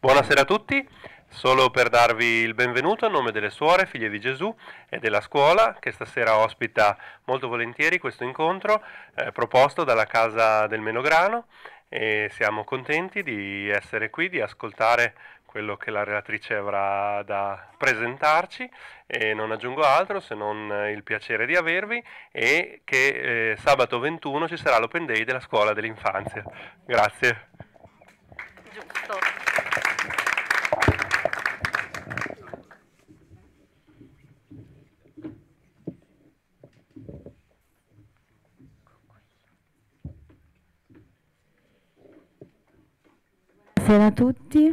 Buonasera a tutti, solo per darvi il benvenuto a nome delle suore, figlie di Gesù e della scuola che stasera ospita molto volentieri questo incontro eh, proposto dalla Casa del Menograno e siamo contenti di essere qui, di ascoltare quello che la relatrice avrà da presentarci e non aggiungo altro se non il piacere di avervi e che eh, sabato 21 ci sarà l'Open Day della scuola dell'infanzia. Grazie. Giusto. Buonasera a tutti.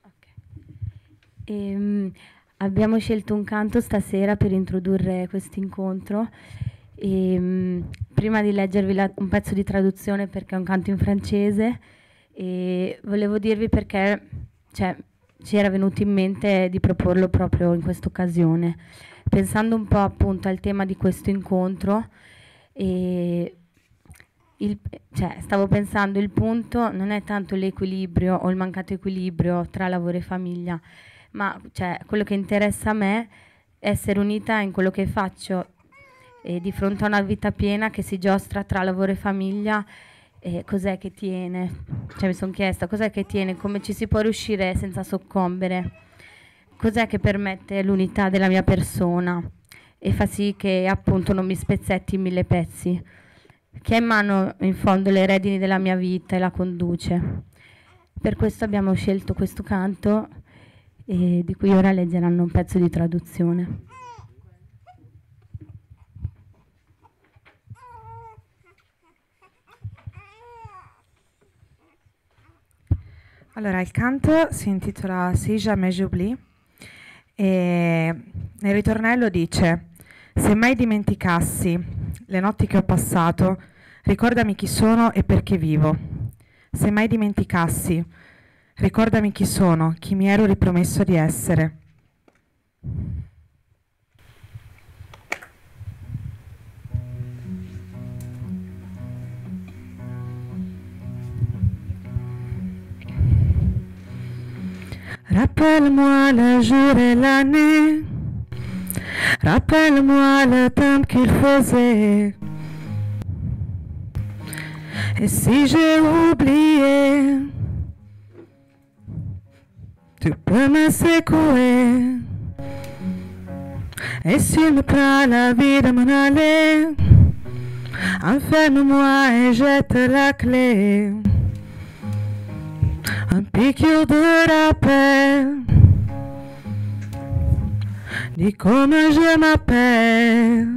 Okay. Ehm, abbiamo scelto un canto stasera per introdurre questo incontro. Ehm, prima di leggervi la, un pezzo di traduzione perché è un canto in francese, e volevo dirvi perché cioè, ci era venuto in mente di proporlo proprio in questa occasione. Pensando un po' appunto al tema di questo incontro, e il, cioè, stavo pensando, il punto non è tanto l'equilibrio o il mancato equilibrio tra lavoro e famiglia, ma cioè, quello che interessa a me è essere unita in quello che faccio eh, di fronte a una vita piena che si giostra tra lavoro e famiglia. Eh, cos'è che tiene? Cioè, mi sono chiesta cos'è che tiene, come ci si può riuscire senza soccombere, cos'è che permette l'unità della mia persona e fa sì che appunto non mi spezzetti in mille pezzi che ha in mano in fondo le redini della mia vita e la conduce. Per questo abbiamo scelto questo canto eh, di cui ora leggeranno un pezzo di traduzione. Allora, il canto si intitola Seja Mejubli e nel ritornello dice Se mai dimenticassi le notti che ho passato, ricordami chi sono e perché vivo. Se mai dimenticassi, ricordami chi sono, chi mi ero ripromesso di essere. Rappelle-moi le jour et l'année Rappelle-moi le temps qu'il faisait. Et si j'ai oublié, tu peux me secouer. Et s'il me prend la vie de mon aller, enferme-moi et jette la clé. Un piqûre de rappel. Dis comme je m'appelle.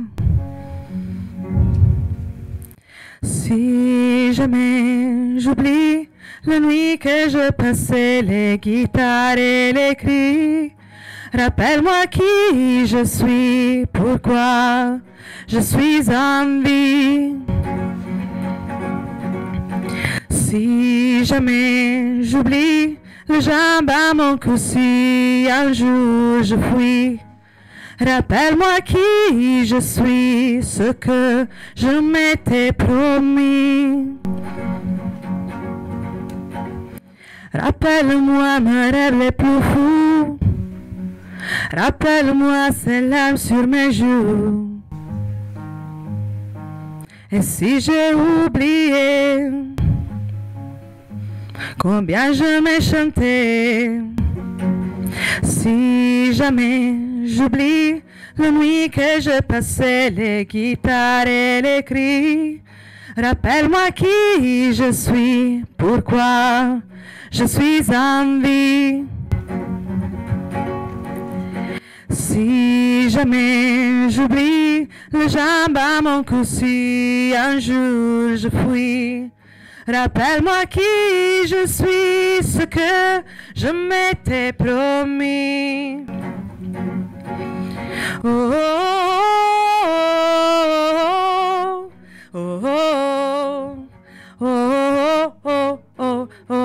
Si jamais j'oublie la nuit que je passais, les guitares et les cris, rappelle-moi qui je suis, pourquoi je suis en vie. Si jamais j'oublie le jambes à mon un jour je fuis, Rappelle-moi qui je suis, ce que je m'étais promis. Rappelle-moi mes rêves les plus fous. Rappelle-moi ces larmes sur mes joues. Et si j'ai oublié combien je m'ai chanté, si jamais J'oublie le nuit que je passais, les guitares et les cris. Rappelle-moi qui je suis, pourquoi je suis en vie. Si jamais j'oublie le jambes à mon un jour je fuis, rappelle-moi qui je suis, ce que je m'étais promis. oh, oh, oh, oh, oh, oh, oh.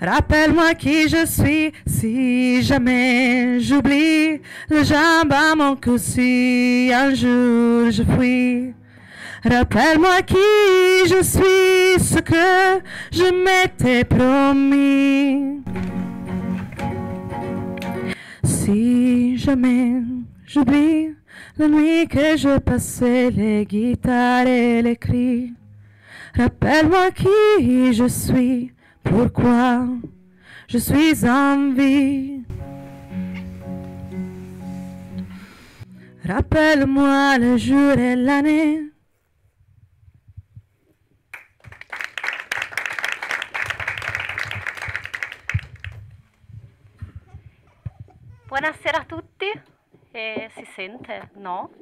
Rappelle-moi qui je suis si jamais j'oublie le jambon que si un jour je fuis. Rappelle-moi qui je suis, ce que je m'étais promis. Si jamais j'oublie la nuit que je passais, les guitares et les cris, rappelle-moi qui je suis, pourquoi je suis en vie. Rappelle-moi le jour et l'année Buonasera a tutti, eh, si sente? No?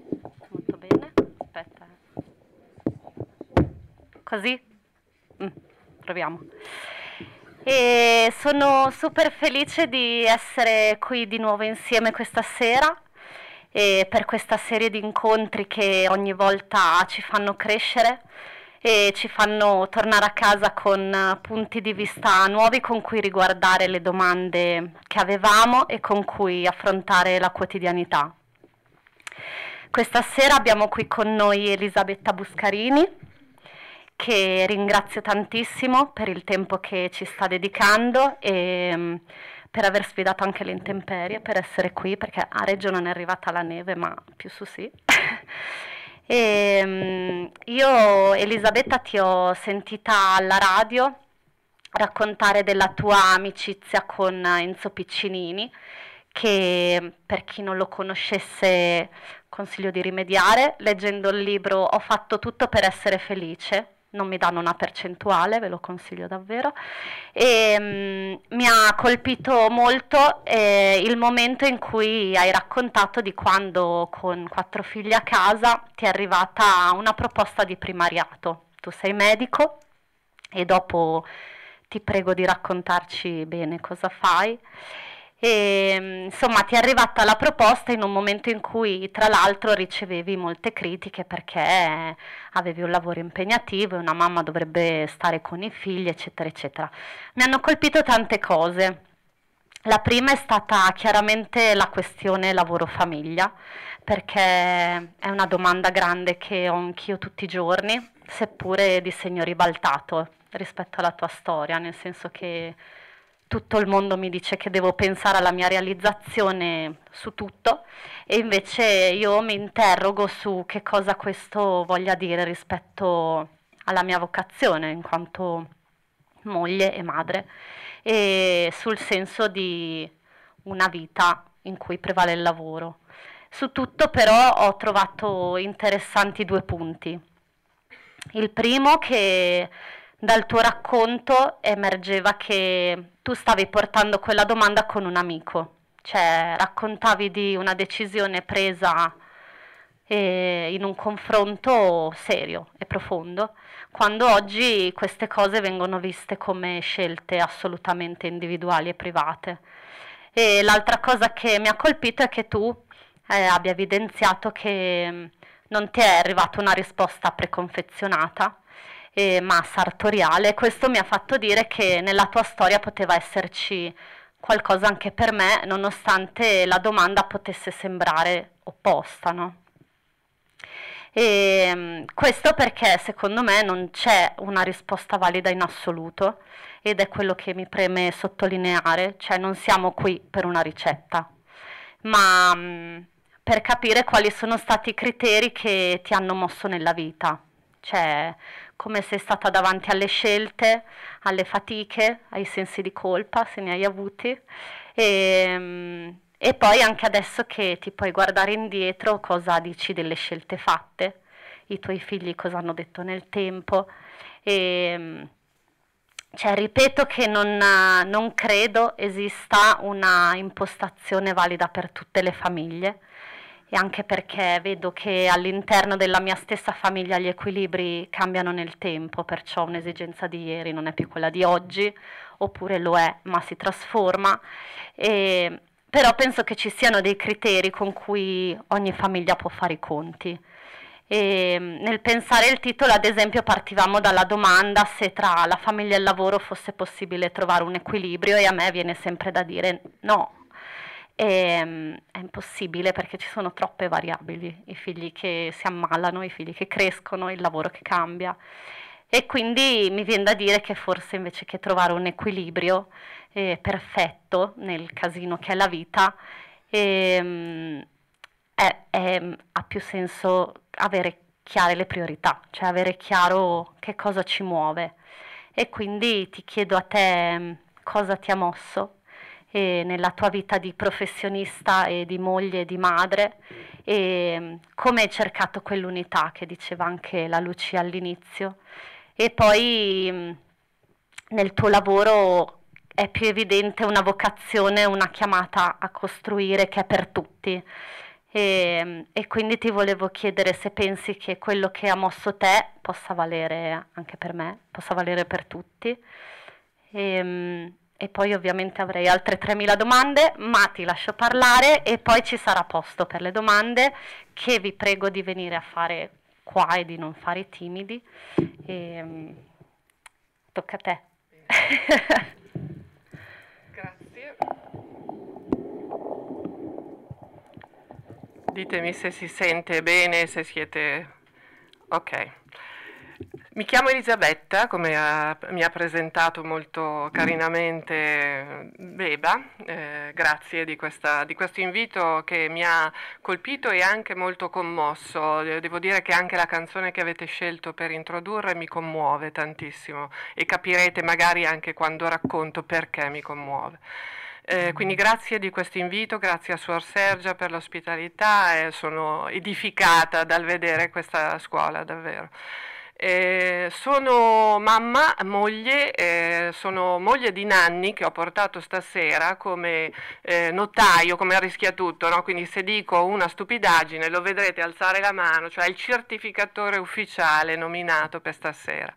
Molto bene, aspetta. Così? Mm, proviamo. E sono super felice di essere qui di nuovo insieme questa sera e per questa serie di incontri che ogni volta ci fanno crescere e ci fanno tornare a casa con eh, punti di vista nuovi con cui riguardare le domande che avevamo e con cui affrontare la quotidianità. Questa sera abbiamo qui con noi Elisabetta Buscarini, che ringrazio tantissimo per il tempo che ci sta dedicando e mm, per aver sfidato anche le intemperie, per essere qui, perché a Reggio non è arrivata la neve, ma più su sì. E, ehm, io, Elisabetta, ti ho sentita alla radio raccontare della tua amicizia con Enzo Piccinini, che per chi non lo conoscesse consiglio di rimediare, leggendo il libro Ho fatto tutto per essere felice, non mi danno una percentuale, ve lo consiglio davvero. E, mh, mm, mi ha colpito molto eh, il momento in cui hai raccontato di quando con quattro figli a casa ti è arrivata una proposta di primariato. Tu sei medico e dopo ti prego di raccontarci bene cosa fai e insomma ti è arrivata la proposta in un momento in cui tra l'altro ricevevi molte critiche perché avevi un lavoro impegnativo e una mamma dovrebbe stare con i figli eccetera eccetera. Mi hanno colpito tante cose. La prima è stata chiaramente la questione lavoro-famiglia, perché è una domanda grande che ho anch'io tutti i giorni, seppure di segno ribaltato rispetto alla tua storia, nel senso che tutto il mondo mi dice che devo pensare alla mia realizzazione su tutto e invece io mi interrogo su che cosa questo voglia dire rispetto alla mia vocazione in quanto moglie e madre e sul senso di una vita in cui prevale il lavoro. Su tutto però ho trovato interessanti due punti. Il primo che dal tuo racconto emergeva che tu stavi portando quella domanda con un amico, cioè raccontavi di una decisione presa eh, in un confronto serio e profondo, quando oggi queste cose vengono viste come scelte assolutamente individuali e private. E l'altra cosa che mi ha colpito è che tu eh, abbia evidenziato che mm, non ti è arrivata una risposta preconfezionata, eh, ma sartoriale. Questo mi ha fatto dire che nella tua storia poteva esserci qualcosa anche per me, nonostante la domanda potesse sembrare opposta. No? E mm, questo perché secondo me non c'è una risposta valida in assoluto ed è quello che mi preme sottolineare, cioè non siamo qui per una ricetta, ma mh, mm, per capire quali sono stati i criteri che ti hanno mosso nella vita, cioè come sei stata davanti alle scelte, alle fatiche, ai sensi di colpa, se ne hai avuti, e, ehm, e poi anche adesso che ti puoi guardare indietro cosa dici delle scelte fatte, i tuoi figli cosa hanno detto nel tempo. E, ehm, cioè, ripeto che non, non credo esista una impostazione valida per tutte le famiglie e anche perché vedo che all'interno della mia stessa famiglia gli equilibri cambiano nel tempo, perciò un'esigenza di ieri non è più quella di oggi, oppure lo è ma si trasforma. E, però penso che ci siano dei criteri con cui ogni famiglia può fare i conti. E nel pensare il titolo, ad esempio, partivamo dalla domanda se tra la famiglia e il lavoro fosse possibile trovare un equilibrio e a me viene sempre da dire no, e, ehm, è impossibile perché ci sono troppe variabili, i figli che si ammalano, i figli che crescono, il lavoro che cambia. E quindi mi viene da dire che forse invece che trovare un equilibrio eh, perfetto nel casino che è la vita, eh, è, è, ha più senso avere chiare le priorità, cioè avere chiaro che cosa ci muove. E quindi ti chiedo a te cosa ti ha mosso e nella tua vita di professionista e di moglie e di madre e mm, come hai cercato quell'unità che diceva anche la Lucia all'inizio e poi mm, nel tuo lavoro è più evidente una vocazione, una chiamata a costruire che è per tutti. E, mm, e, quindi ti volevo chiedere se pensi che quello che ha mosso te possa valere anche per me, possa valere per tutti. E, e poi ovviamente avrei altre 3.000 domande, ma ti lascio parlare e poi ci sarà posto per le domande che vi prego di venire a fare qua e di non fare timidi. E, ehm, tocca a te. Grazie. Ditemi se si sente bene, se siete... Ok. Mi chiamo Elisabetta, come ha, mi ha presentato molto carinamente Beba, eh, grazie di, questa, di, questo invito che mi ha colpito e anche molto commosso. Devo dire che anche la canzone che avete scelto per introdurre mi commuove tantissimo e capirete magari anche quando racconto perché mi commuove. Eh, quindi grazie di questo invito, grazie a Suor Sergia per l'ospitalità e eh, sono edificata dal vedere questa scuola davvero. Eh, sono mamma, moglie, eh, sono moglie di Nanni che ho portato stasera come eh, notaio, come rischiatutto, no? quindi se dico una stupidaggine lo vedrete alzare la mano, cioè il certificatore ufficiale nominato per stasera.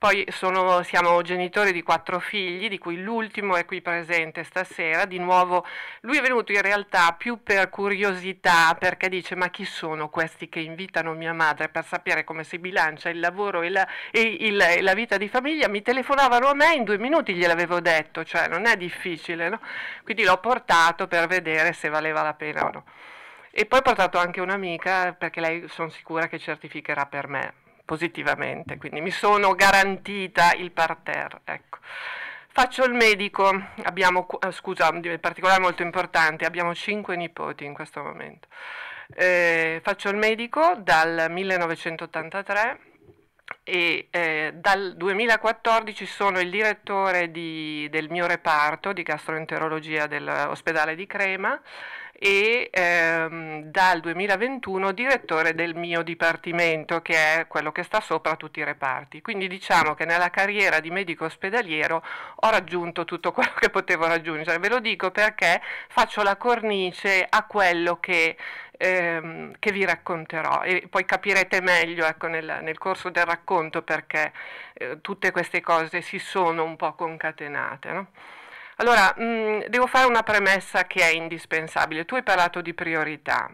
Poi sono, siamo genitori di quattro figli, di cui l'ultimo è qui presente stasera. Di nuovo, lui è venuto in realtà più per curiosità, perché dice: Ma chi sono questi che invitano mia madre per sapere come si bilancia il lavoro e la, e il, e la vita di famiglia? Mi telefonavano a me in due minuti, gliel'avevo detto, cioè non è difficile, no? Quindi l'ho portato per vedere se valeva la pena o no. E poi ho portato anche un'amica perché lei sono sicura che certificherà per me positivamente, quindi mi sono garantita il parterre. Ecco. Faccio il medico, abbiamo, eh, scusa, in particolare molto importante, abbiamo cinque nipoti in questo momento. Eh, faccio il medico dal 1983 e eh, dal 2014 sono il direttore di, del mio reparto di gastroenterologia dell'ospedale di Crema e ehm, dal 2021 direttore del mio dipartimento, che è quello che sta sopra tutti i reparti. Quindi diciamo che nella carriera di medico ospedaliero ho raggiunto tutto quello che potevo raggiungere. Ve lo dico perché faccio la cornice a quello che ehm, che vi racconterò e poi capirete meglio ecco, nel, nel, corso del racconto perché eh, tutte queste cose si sono un po' concatenate. No? Allora, mh, mm, devo fare una premessa che è indispensabile. Tu hai parlato di priorità.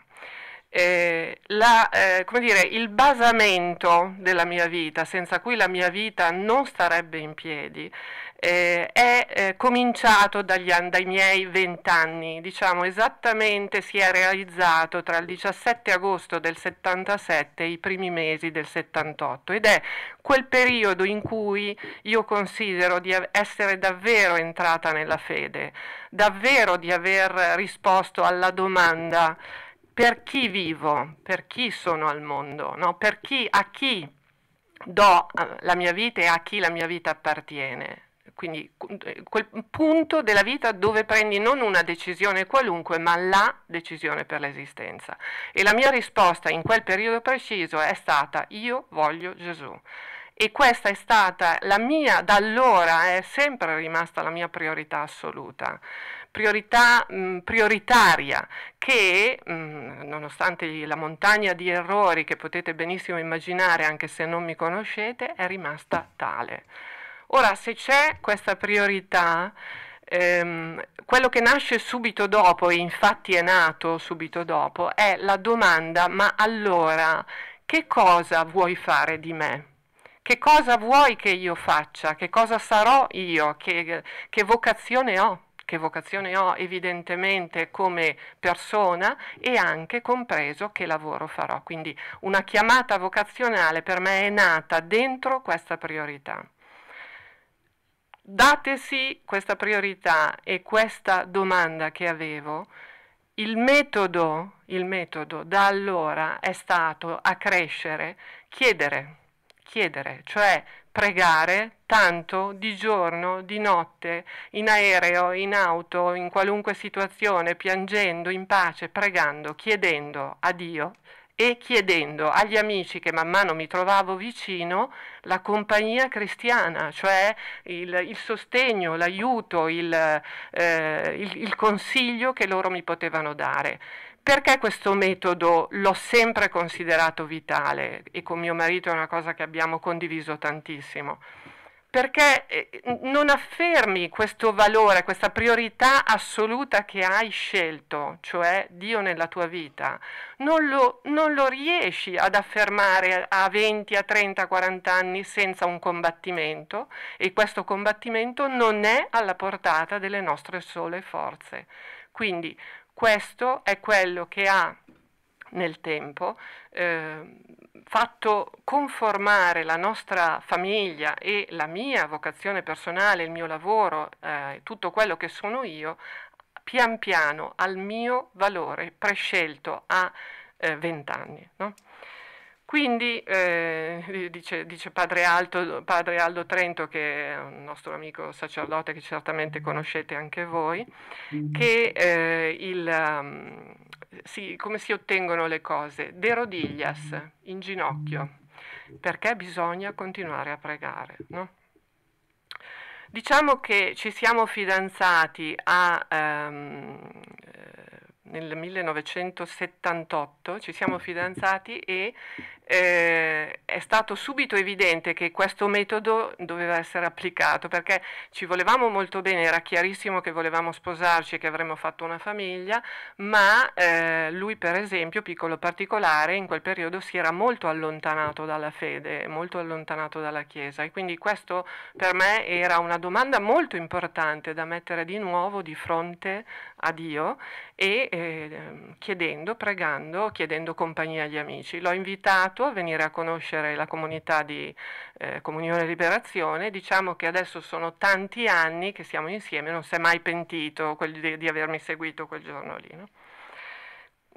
Eh, la, eh, dire, il basamento della mia vita, senza cui la mia vita non starebbe in piedi, eh, è eh, cominciato dagli, dai miei vent'anni, diciamo esattamente si è realizzato tra il 17 agosto del 77 e i primi mesi del 78 ed è quel periodo in cui io considero di essere davvero entrata nella fede, davvero di aver risposto alla domanda per chi vivo, per chi sono al mondo, no? per chi, a chi do eh, la mia vita e a chi la mia vita appartiene quindi eh, quel punto della vita dove prendi non una decisione qualunque, ma la decisione per l'esistenza. E la mia risposta in quel periodo preciso è stata io voglio Gesù. E questa è stata la mia, da allora è sempre rimasta la mia priorità assoluta priorità mh, mm, prioritaria che, mh, mm, nonostante la montagna di errori che potete benissimo immaginare anche se non mi conoscete, è rimasta tale. Ora, se c'è questa priorità, ehm, quello che nasce subito dopo, e infatti è nato subito dopo, è la domanda, ma allora che cosa vuoi fare di me? Che cosa vuoi che io faccia? Che cosa sarò io? Che, che vocazione ho? Che vocazione ho evidentemente come persona e anche compreso che lavoro farò. Quindi una chiamata vocazionale per me è nata dentro questa priorità datesi questa priorità e questa domanda che avevo, il metodo, il metodo da allora è stato a crescere, chiedere, chiedere, cioè pregare tanto di giorno, di notte, in aereo, in auto, in qualunque situazione, piangendo in pace, pregando, chiedendo a Dio e chiedendo agli amici che man mano mi trovavo vicino la compagnia cristiana, cioè il, il sostegno, l'aiuto, il, eh, il, il consiglio che loro mi potevano dare. Perché questo metodo l'ho sempre considerato vitale e con mio marito è una cosa che abbiamo condiviso tantissimo? perché eh, non affermi questo valore, questa priorità assoluta che hai scelto, cioè Dio nella tua vita, non lo, non lo riesci ad affermare a 20, a 30, 40 anni senza un combattimento e questo combattimento non è alla portata delle nostre sole forze. Quindi questo è quello che ha nel tempo, eh, fatto conformare la nostra famiglia e la mia vocazione personale, il mio lavoro, eh, tutto quello che sono io, pian piano al mio valore prescelto a 20 eh, anni. no? Quindi eh, dice, dice padre, Alto, padre, Aldo Trento, che è un nostro amico sacerdote che certamente conoscete anche voi, mm-hmm. che eh, il, ehm, si, come si ottengono le cose? De rodillas, in ginocchio, perché bisogna continuare a pregare. No? Diciamo che ci siamo fidanzati a, um, nel 1978, ci siamo fidanzati e eh, è stato subito evidente che questo metodo doveva essere applicato perché ci volevamo molto bene, era chiarissimo che volevamo sposarci e che avremmo fatto una famiglia, ma eh, lui per esempio, piccolo particolare, in quel periodo si era molto allontanato dalla fede, molto allontanato dalla Chiesa e quindi questo per me era una domanda molto importante da mettere di nuovo di fronte a Dio e eh, chiedendo, pregando, chiedendo compagnia agli amici. L'ho invitato aiutato a venire a conoscere la comunità di eh, Comunione e Liberazione. Diciamo che adesso sono tanti anni che siamo insieme, non si è mai pentito di, di, avermi seguito quel giorno lì. No?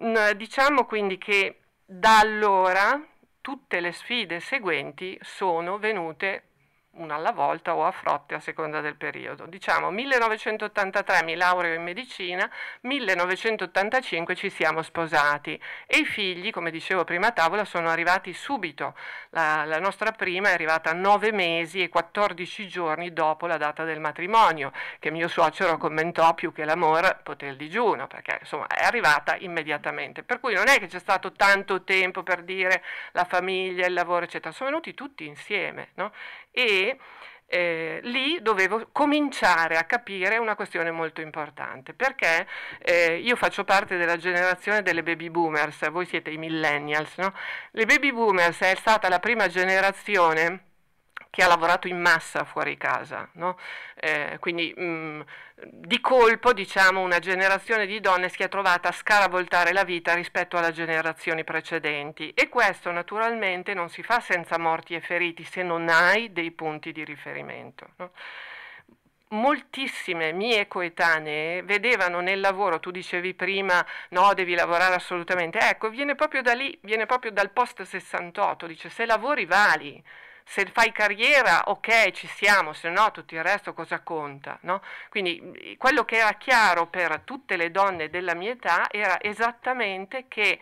Mm, diciamo quindi che da allora tutte le sfide seguenti sono venute una alla volta o a frotte a seconda del periodo. Diciamo 1983 mi laureo in medicina, 1985 ci siamo sposati e i figli, come dicevo prima a tavola, sono arrivati subito. La, la nostra prima è arrivata 9 mesi e 14 giorni dopo la data del matrimonio, che mio suocero commentò più che l'amore poté il digiuno, perché insomma è arrivata immediatamente. Per cui non è che c'è stato tanto tempo per dire la famiglia, il lavoro, eccetera, sono venuti tutti insieme. No? e eh, lì dovevo cominciare a capire una questione molto importante, perché eh, io faccio parte della generazione delle baby boomers, voi siete i millennials, no? Le baby boomers è stata la prima generazione che ha lavorato in massa fuori casa. No? Eh, quindi mh, mm, di colpo diciamo una generazione di donne si è trovata a scaravoltare la vita rispetto alle generazioni precedenti e questo naturalmente non si fa senza morti e feriti se non hai dei punti di riferimento. No? moltissime mie coetanee vedevano nel lavoro, tu dicevi prima no, devi lavorare assolutamente, ecco, viene proprio da lì, viene proprio dal post 68, dice se lavori vali, se fai carriera ok ci siamo, se no tutto il resto cosa conta? No? Quindi quello che era chiaro per tutte le donne della mia età era esattamente che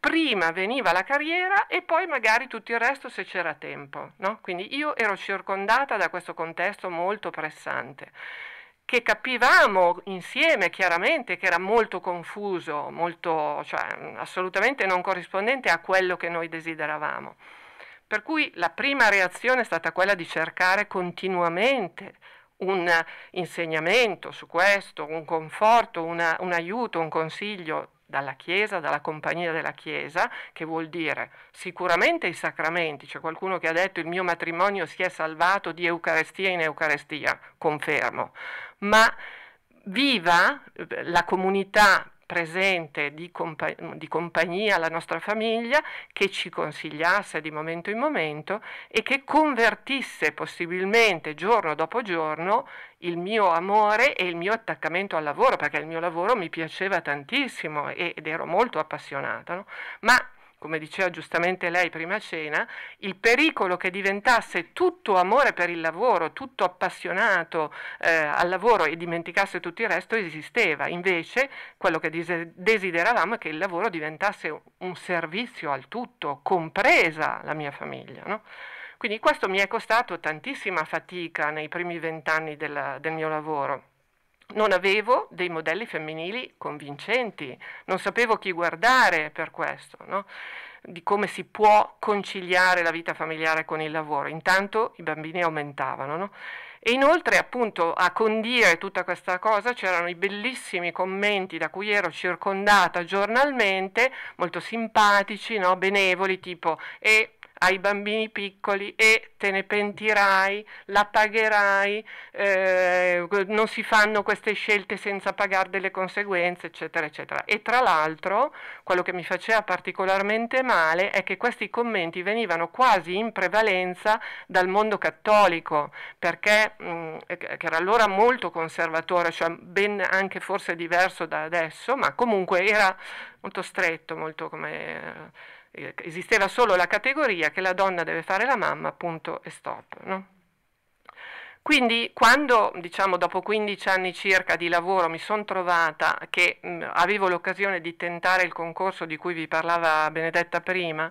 prima veniva la carriera e poi magari tutto il resto se c'era tempo. No? Quindi io ero circondata da questo contesto molto pressante che capivamo insieme chiaramente che era molto confuso, molto, cioè, assolutamente non corrispondente a quello che noi desideravamo. Per cui la prima reazione è stata quella di cercare continuamente un insegnamento su questo, un conforto, una, un aiuto, un consiglio dalla Chiesa, dalla compagnia della Chiesa, che vuol dire sicuramente i sacramenti, c'è qualcuno che ha detto il mio matrimonio si è salvato di Eucaristia in Eucaristia, confermo, ma viva la comunità presente di, compa di, compagnia alla nostra famiglia che ci consigliasse di momento in momento e che convertisse possibilmente giorno dopo giorno il mio amore e il mio attaccamento al lavoro, perché il mio lavoro mi piaceva tantissimo ed ero molto appassionata, no? ma come diceva giustamente lei prima cena, il pericolo che diventasse tutto amore per il lavoro, tutto appassionato eh, al lavoro e dimenticasse tutto il resto esisteva. Invece quello che desideravamo è che il lavoro diventasse un servizio al tutto, compresa la mia famiglia. No? Quindi questo mi è costato tantissima fatica nei primi vent'anni del mio lavoro non avevo dei modelli femminili convincenti, non sapevo chi guardare per questo, no? di come si può conciliare la vita familiare con il lavoro. Intanto i bambini aumentavano. No? E inoltre appunto a condire tutta questa cosa c'erano i bellissimi commenti da cui ero circondata giornalmente, molto simpatici, no? benevoli, tipo e ai bambini piccoli e te ne pentirai, la pagherai, eh, non si fanno queste scelte senza pagare delle conseguenze, eccetera, eccetera. E tra l'altro quello che mi faceva particolarmente male è che questi commenti venivano quasi in prevalenza dal mondo cattolico, perché mh, mm, che era allora molto conservatore, cioè ben anche forse diverso da adesso, ma comunque era molto stretto, molto come... Eh, eh, esisteva solo la categoria che la donna deve fare la mamma, punto e stop. No? Quindi quando, diciamo, dopo 15 anni circa di lavoro mi sono trovata che mh, mm, avevo l'occasione di tentare il concorso di cui vi parlava Benedetta prima,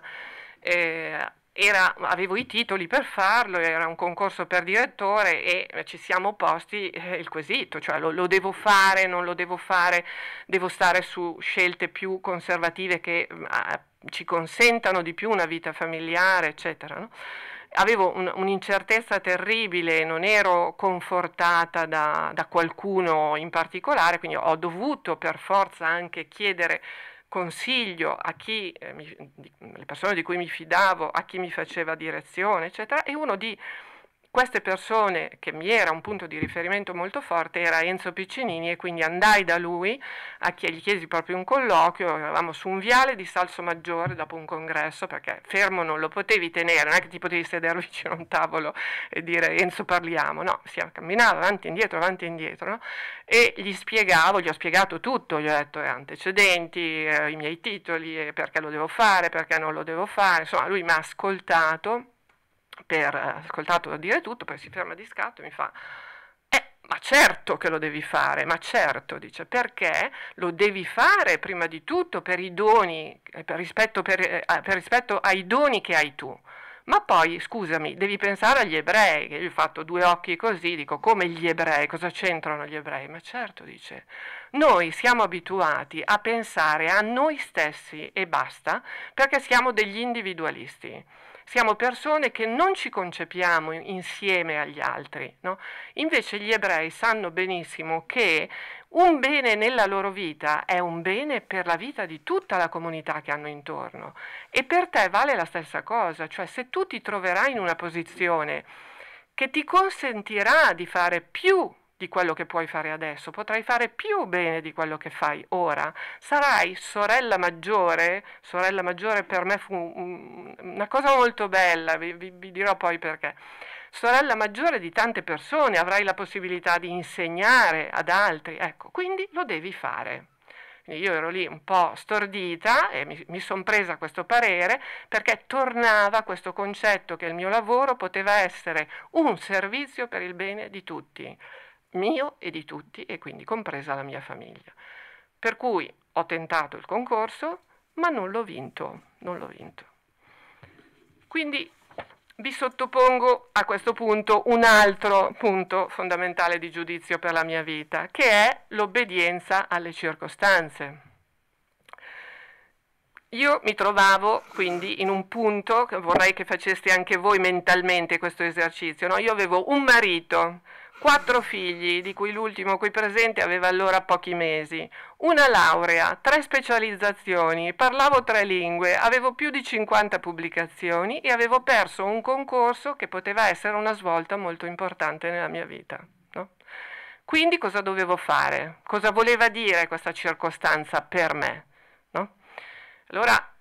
eh, era, avevo i titoli per farlo, era un concorso per direttore e eh, ci siamo posti eh, il quesito, cioè lo, lo, devo fare, non lo devo fare, devo stare su scelte più conservative che eh, ci consentano di più una vita familiare, eccetera. No? Avevo un, un'incertezza terribile, non ero confortata da, da qualcuno in particolare, quindi ho dovuto per forza anche chiedere consiglio a chi, eh, mi, di, le persone di cui mi fidavo, a chi mi faceva direzione, eccetera, e uno di queste persone, che mi era un punto di riferimento molto forte, era Enzo Piccinini e quindi andai da lui, a chi, gli chiesi proprio un colloquio, eravamo su un viale di Salso Maggiore dopo un congresso, perché fermo non lo potevi tenere, non è che ti potevi sedere vicino a un tavolo e dire Enzo parliamo, no, si camminava avanti e indietro, avanti e indietro, no? e gli spiegavo, gli ho spiegato tutto, gli ho detto antecedenti, eh, i miei titoli, eh, perché lo devo fare, perché non lo devo fare, insomma lui mi ha ascoltato per eh, ascoltato dire tutto, poi si ferma di scatto e mi fa eh, ma certo che lo devi fare, ma certo, dice, perché lo devi fare prima di tutto per i doni, eh, per rispetto, per, eh, per rispetto, ai doni che hai tu. Ma poi, scusami, devi pensare agli ebrei, che io ho fatto due occhi così, dico, come gli ebrei, cosa c'entrano gli ebrei? Ma certo, dice, noi siamo abituati a pensare a noi stessi e basta, perché siamo degli individualisti siamo persone che non ci concepiamo insieme agli altri. No? Invece gli ebrei sanno benissimo che un bene nella loro vita è un bene per la vita di tutta la comunità che hanno intorno e per te vale la stessa cosa, cioè se tu ti troverai in una posizione che ti consentirà di fare più di quello che puoi fare adesso, potrai fare più bene di quello che fai ora. Sarai sorella maggiore, sorella maggiore per me fu una cosa molto bella, vi, vi, vi dirò poi perché. Sorella maggiore di tante persone, avrai la possibilità di insegnare ad altri, ecco, quindi lo devi fare. Io ero lì un po' stordita e mi, mi sono presa questo parere perché tornava questo concetto che il mio lavoro poteva essere un servizio per il bene di tutti mio e di tutti e quindi compresa la mia famiglia. Per cui ho tentato il concorso, ma non l'ho vinto, non l'ho vinto. Quindi vi sottopongo a questo punto un altro punto fondamentale di giudizio per la mia vita, che è l'obbedienza alle circostanze. Io mi trovavo quindi in un punto, vorrei che faceste anche voi mentalmente questo esercizio, no? io avevo un marito, quattro figli, di cui l'ultimo qui presente aveva allora pochi mesi, una laurea, tre specializzazioni, parlavo tre lingue, avevo più di 50 pubblicazioni e avevo perso un concorso che poteva essere una svolta molto importante nella mia vita. No? Quindi cosa dovevo fare? Cosa voleva dire questa circostanza per me? No? Allora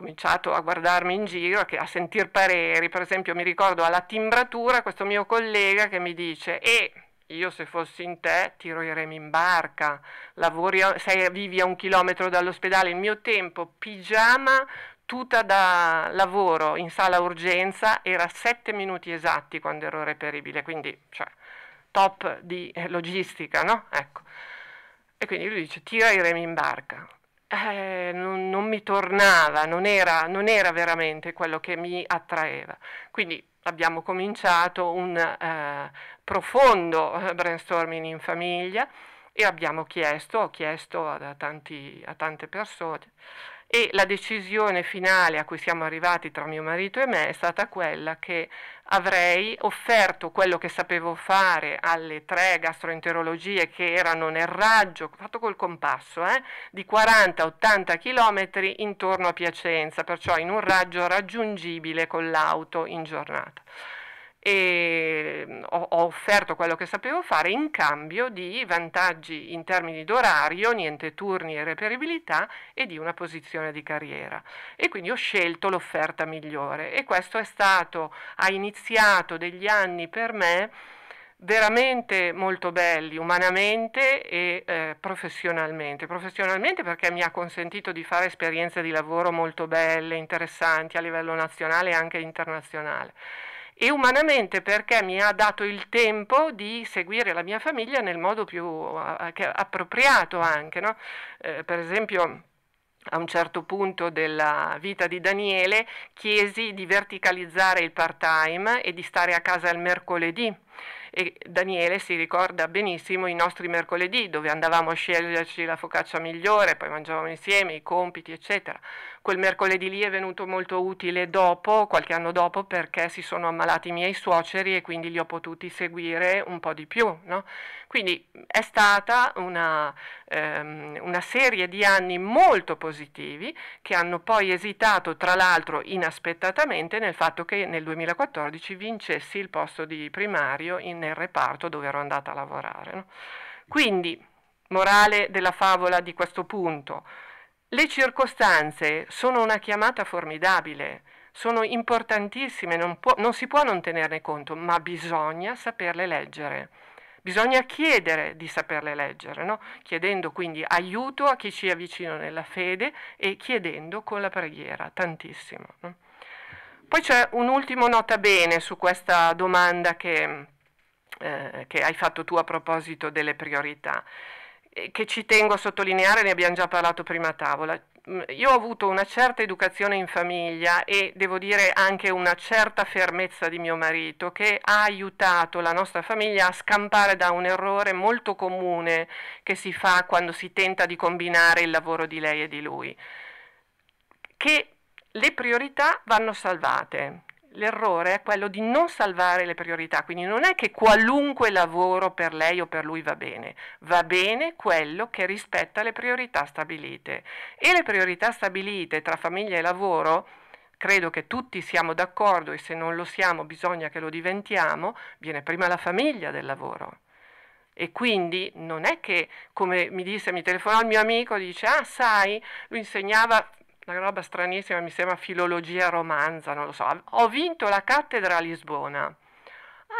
cominciato a guardarmi in giro, a sentir pareri, per esempio mi ricordo alla timbratura questo mio collega che mi dice e io se fossi in te tiro i remi in barca, lavori a, sei, vivi a un chilometro dall'ospedale, il mio tempo, pigiama, tuta da lavoro in sala urgenza era sette minuti esatti quando ero reperibile, quindi cioè, top di logistica, no? Ecco. E quindi lui dice tira i remi in barca eh, non, non, mi tornava, non era, non era, veramente quello che mi attraeva. Quindi abbiamo cominciato un eh, profondo eh, brainstorming in famiglia e abbiamo chiesto, ho chiesto a, tanti, a tante persone e la decisione finale a cui siamo arrivati tra mio marito e me è stata quella che avrei offerto quello che sapevo fare alle tre gastroenterologie che erano nel raggio, fatto col compasso, eh, di 40-80 km intorno a Piacenza, perciò in un raggio raggiungibile con l'auto in giornata e ehm, ho, ho, offerto quello che sapevo fare in cambio di vantaggi in termini d'orario, niente turni e reperibilità e di una posizione di carriera. E quindi ho scelto l'offerta migliore e questo è stato, ha iniziato degli anni per me veramente molto belli umanamente e eh, professionalmente. Professionalmente perché mi ha consentito di fare esperienze di lavoro molto belle, interessanti a livello nazionale e anche internazionale e umanamente perché mi ha dato il tempo di seguire la mia famiglia nel modo più appropriato anche. No? Eh, per esempio a un certo punto della vita di Daniele chiesi di verticalizzare il part-time e di stare a casa il mercoledì. E Daniele si ricorda benissimo i nostri mercoledì dove andavamo a sceglierci la focaccia migliore, poi mangiavamo insieme i compiti, eccetera quel mercoledì lì è venuto molto utile dopo, qualche anno dopo, perché si sono ammalati i miei suoceri e quindi li ho potuti seguire un po' di più. No? Quindi è stata una, ehm, una serie di anni molto positivi che hanno poi esitato, tra l'altro inaspettatamente, nel fatto che nel 2014 vincessi il posto di primario in, nel reparto dove ero andata a lavorare. No? Quindi, morale della favola di questo punto, le circostanze sono una chiamata formidabile, sono importantissime, non, può, non si può non tenerne conto, ma bisogna saperle leggere. Bisogna chiedere di saperle leggere, no? chiedendo quindi aiuto a chi ci è vicino nella fede e chiedendo con la preghiera, tantissimo. No? Poi c'è un ultimo nota bene su questa domanda che, eh, che hai fatto tu a proposito delle priorità. Eh, che ci tengo a sottolineare, ne abbiamo già parlato prima a tavola. Mm, io ho avuto una certa educazione in famiglia e devo dire anche una certa fermezza di mio marito che ha aiutato la nostra famiglia a scampare da un errore molto comune che si fa quando si tenta di combinare il lavoro di lei e di lui, che le priorità vanno salvate, l'errore è quello di non salvare le priorità, quindi non è che qualunque lavoro per lei o per lui va bene, va bene quello che rispetta le priorità stabilite e le priorità stabilite tra famiglia e lavoro credo che tutti siamo d'accordo e se non lo siamo bisogna che lo diventiamo, viene prima la famiglia del lavoro. E quindi non è che, come mi disse, mi telefonò il mio amico, dice, ah sai, lui insegnava una roba stranissima, mi sembra filologia romanza, non lo so. Ho vinto la cattedra a Lisbona.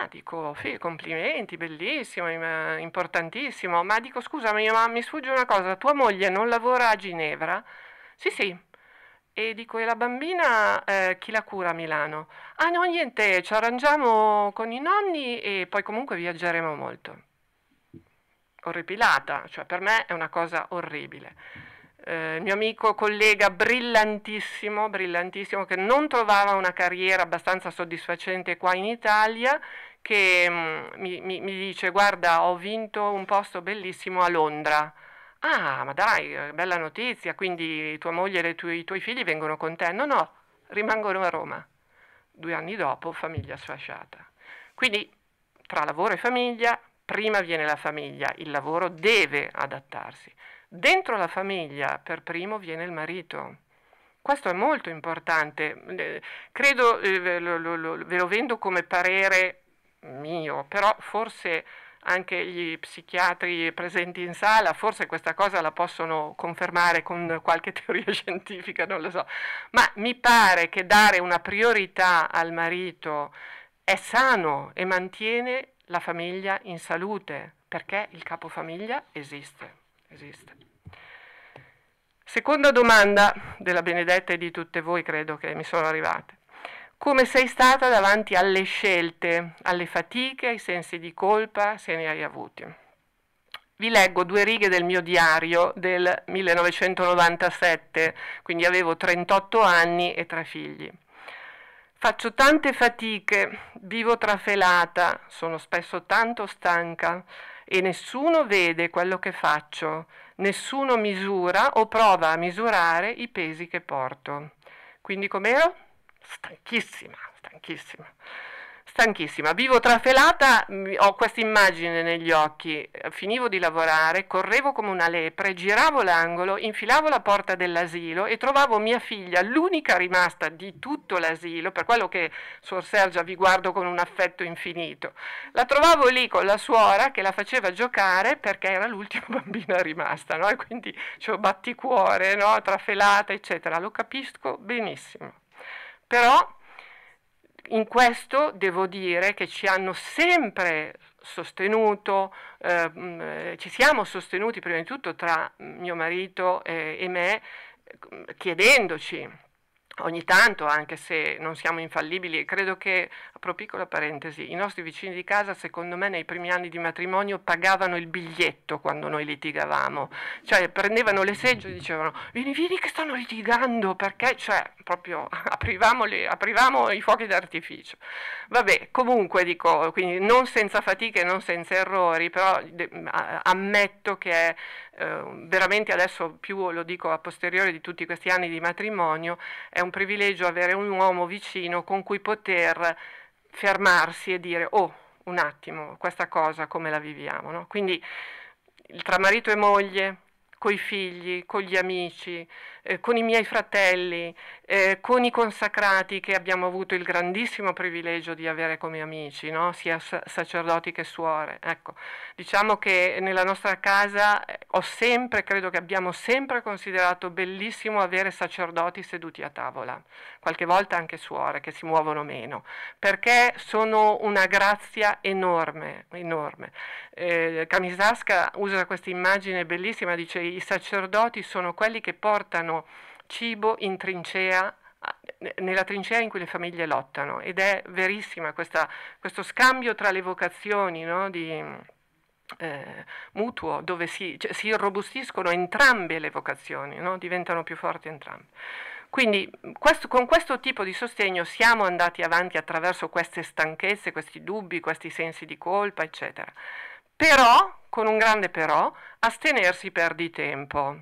Ah, dico, sì, complimenti, bellissimo, importantissimo. Ma dico, scusami, ma mi sfugge una cosa, tua moglie non lavora a Ginevra? Sì, sì. E dico, e la bambina eh, chi la cura a Milano? Ah no, niente, ci arrangiamo con i nonni e poi comunque viaggeremo molto. Orripilata, cioè per me è una cosa orribile eh, mio amico, collega brillantissimo, brillantissimo, che non trovava una carriera abbastanza soddisfacente qua in Italia, che mh, mm, mi, mi, dice guarda ho vinto un posto bellissimo a Londra. Ah, ma dai, eh, bella notizia, quindi tua moglie e tu, i tuoi figli vengono con te. No, no, rimangono a Roma. Due anni dopo, famiglia sfasciata. Quindi, tra lavoro e famiglia, prima viene la famiglia, il lavoro deve adattarsi. Dentro la famiglia per primo viene il marito. Questo è molto importante, eh, credo, eh, ve, lo, lo, ve lo vendo come parere mio, però forse anche gli psichiatri presenti in sala, forse questa cosa la possono confermare con qualche teoria scientifica, non lo so, ma mi pare che dare una priorità al marito è sano e mantiene la famiglia in salute, perché il capofamiglia esiste esiste. Seconda domanda della Benedetta e di tutte voi, credo che mi sono arrivate. Come sei stata davanti alle scelte, alle fatiche, ai sensi di colpa, se ne hai avuti? Vi leggo due righe del mio diario del 1997, quindi avevo 38 anni e tre figli. Faccio tante fatiche, vivo trafelata, sono spesso tanto stanca e nessuno vede quello che faccio, nessuno misura o prova a misurare i pesi che porto. Quindi com'ero? Stanchissima, stanchissima stanchissima, vivo trafelata, ho questa immagine negli occhi, finivo di lavorare, correvo come una lepre, giravo l'angolo, infilavo la porta dell'asilo e trovavo mia figlia, l'unica rimasta di tutto l'asilo, per quello che Suor Sergia vi guardo con un affetto infinito. La trovavo lì con la suora che la faceva giocare perché era l'ultima bambina rimasta, no? E quindi cioè, batticuore, no? trafelata, eccetera, lo capisco benissimo. Però in questo devo dire che ci hanno sempre sostenuto, eh, mm, eh, ci siamo sostenuti prima di tutto tra mio marito e, e me mm, chiedendoci ogni tanto, anche se non siamo infallibili, credo che, apro piccola parentesi, i nostri vicini di casa, secondo me, nei primi anni di matrimonio pagavano il biglietto quando noi litigavamo, cioè prendevano le seggiole e dicevano vieni, vieni che stanno litigando, perché, cioè, proprio aprivamo, le, aprivamo i fuochi d'artificio. Vabbè, comunque dico, quindi non senza fatiche, non senza errori, però de- ammetto che è eh, veramente adesso più lo dico a posteriore di tutti questi anni di matrimonio, è un un privilegio avere un uomo vicino con cui poter fermarsi e dire oh un attimo questa cosa come la viviamo. No? Quindi tra marito e moglie, coi figli, con gli amici, eh, con i miei fratelli, eh, con i consacrati che abbiamo avuto il grandissimo privilegio di avere come amici, no? sia sacerdoti che suore. Ecco, diciamo che nella nostra casa eh, ho sempre, credo che abbiamo sempre considerato bellissimo avere sacerdoti seduti a tavola, qualche volta anche suore che si muovono meno, perché sono una grazia enorme, enorme. Eh, Kamisaska usa questa immagine bellissima, dice i sacerdoti sono quelli che portano cibo in trincea nella trincea in cui le famiglie lottano ed è verissima questa, questo scambio tra le vocazioni no, di, eh, mutuo dove si, cioè, si, irrobustiscono entrambe le vocazioni, no? diventano più forti entrambe. Quindi questo, con questo tipo di sostegno siamo andati avanti attraverso queste stanchezze, questi dubbi, questi sensi di colpa, eccetera. Però, con un grande però, astenersi per tempo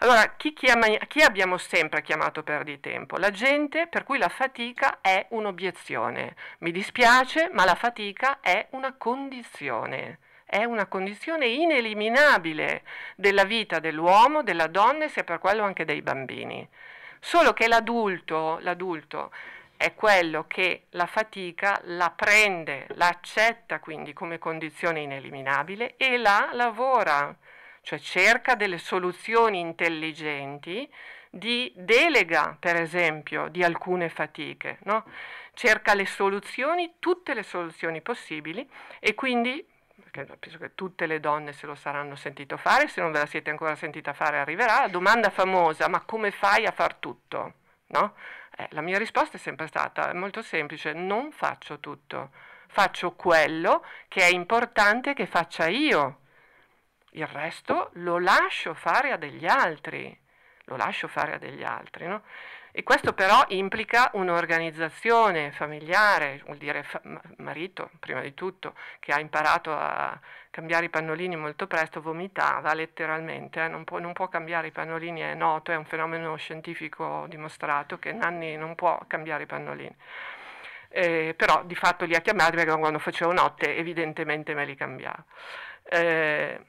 allora, chi, chiama, chi abbiamo sempre chiamato perditempo? La gente per cui la fatica è un'obiezione. Mi dispiace, ma la fatica è una condizione è una condizione ineliminabile della vita dell'uomo, della donna e se per quello anche dei bambini. Solo che l'adulto, l'adulto è quello che la fatica la prende, la accetta quindi come condizione ineliminabile e la lavora cioè cerca delle soluzioni intelligenti di delega, per esempio, di alcune fatiche, no? cerca le soluzioni, tutte le soluzioni possibili e quindi, perché penso che tutte le donne se lo saranno sentito fare, se non ve la siete ancora sentita fare arriverà la domanda famosa, ma come fai a far tutto? No? Eh, la mia risposta è sempre stata molto semplice, non faccio tutto, faccio quello che è importante che faccia io il resto lo lascio fare a degli altri, lo lascio fare a degli altri, no? E questo però implica un'organizzazione familiare, vuol dire fa- marito, prima di tutto, che ha imparato a cambiare i pannolini molto presto, vomitava letteralmente, eh? non, può, non, può, cambiare i pannolini, è noto, è un fenomeno scientifico dimostrato che Nanni non può cambiare i pannolini. Eh, però di fatto li ha chiamati perché quando facevo notte evidentemente me li cambiava. Eh,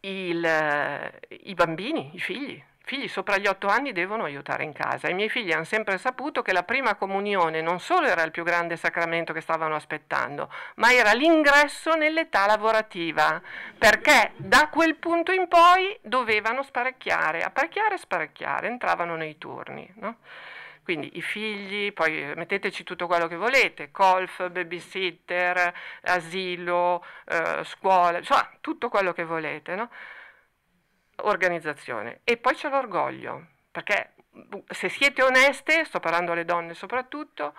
il, i bambini, i figli. I figli sopra gli otto anni devono aiutare in casa. I miei figli hanno sempre saputo che la prima comunione non solo era il più grande sacramento che stavano aspettando, ma era l'ingresso nell'età lavorativa, perché da quel punto in poi dovevano sparecchiare, apparecchiare e sparecchiare, entravano nei turni. No? Quindi i figli, poi eh, metteteci tutto quello che volete, golf, babysitter, asilo, eh, scuola, insomma tutto quello che volete, no? organizzazione. E poi c'è l'orgoglio, perché mm, se siete oneste, sto parlando alle donne soprattutto,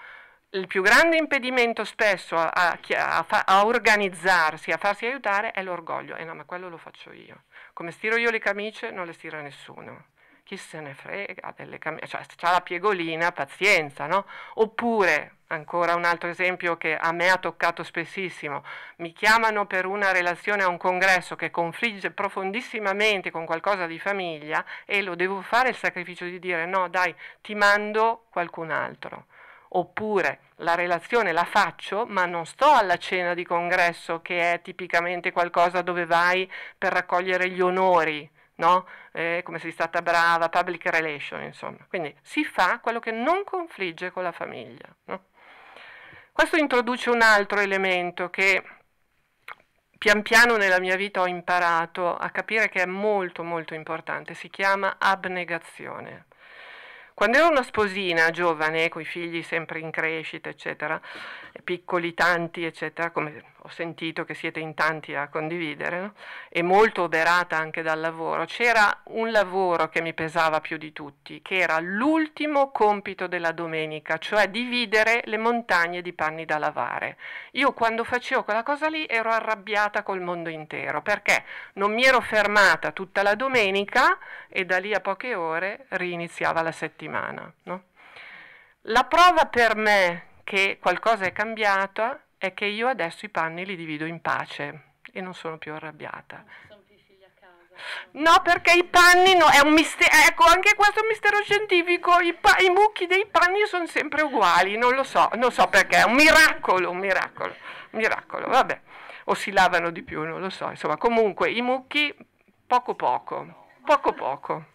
il più grande impedimento spesso a, a, a, a, organizzarsi, a farsi aiutare è l'orgoglio. Eh no, ma quello lo faccio io. Come stiro io le camicie, non le stira nessuno chi se ne frega delle camicie, cioè c'ha la piegolina, pazienza, no? Oppure, ancora un altro esempio che a me ha toccato spessissimo, mi chiamano per una relazione a un congresso che confligge profondissimamente con qualcosa di famiglia e lo devo fare il sacrificio di dire no, dai, ti mando qualcun altro. Oppure la relazione la faccio, ma non sto alla cena di congresso che è tipicamente qualcosa dove vai per raccogliere gli onori no? eh, come sei stata brava, public relation, insomma. Quindi si fa quello che non confligge con la famiglia. No? Questo introduce un altro elemento che pian piano nella mia vita ho imparato a capire che è molto molto importante, si chiama abnegazione. Quando ero una sposina giovane, con i figli sempre in crescita, eccetera, piccoli tanti, eccetera, come ho sentito che siete in tanti a condividere, no? e molto oberata anche dal lavoro, c'era un lavoro che mi pesava più di tutti, che era l'ultimo compito della domenica, cioè dividere le montagne di panni da lavare. Io quando facevo quella cosa lì ero arrabbiata col mondo intero, perché non mi ero fermata tutta la domenica e da lì a poche ore riniziava la settimana. No? La prova per me che qualcosa è cambiata è che io adesso i panni li divido in pace e non sono più arrabbiata. No, perché i panni no, è un mistero, ecco anche questo è un mistero scientifico, i, pa- i buchi dei panni sono sempre uguali, non lo so, non so perché, è un miracolo, un miracolo, un miracolo, vabbè, o si lavano di più, non lo so, insomma comunque i mucchi poco poco, poco poco,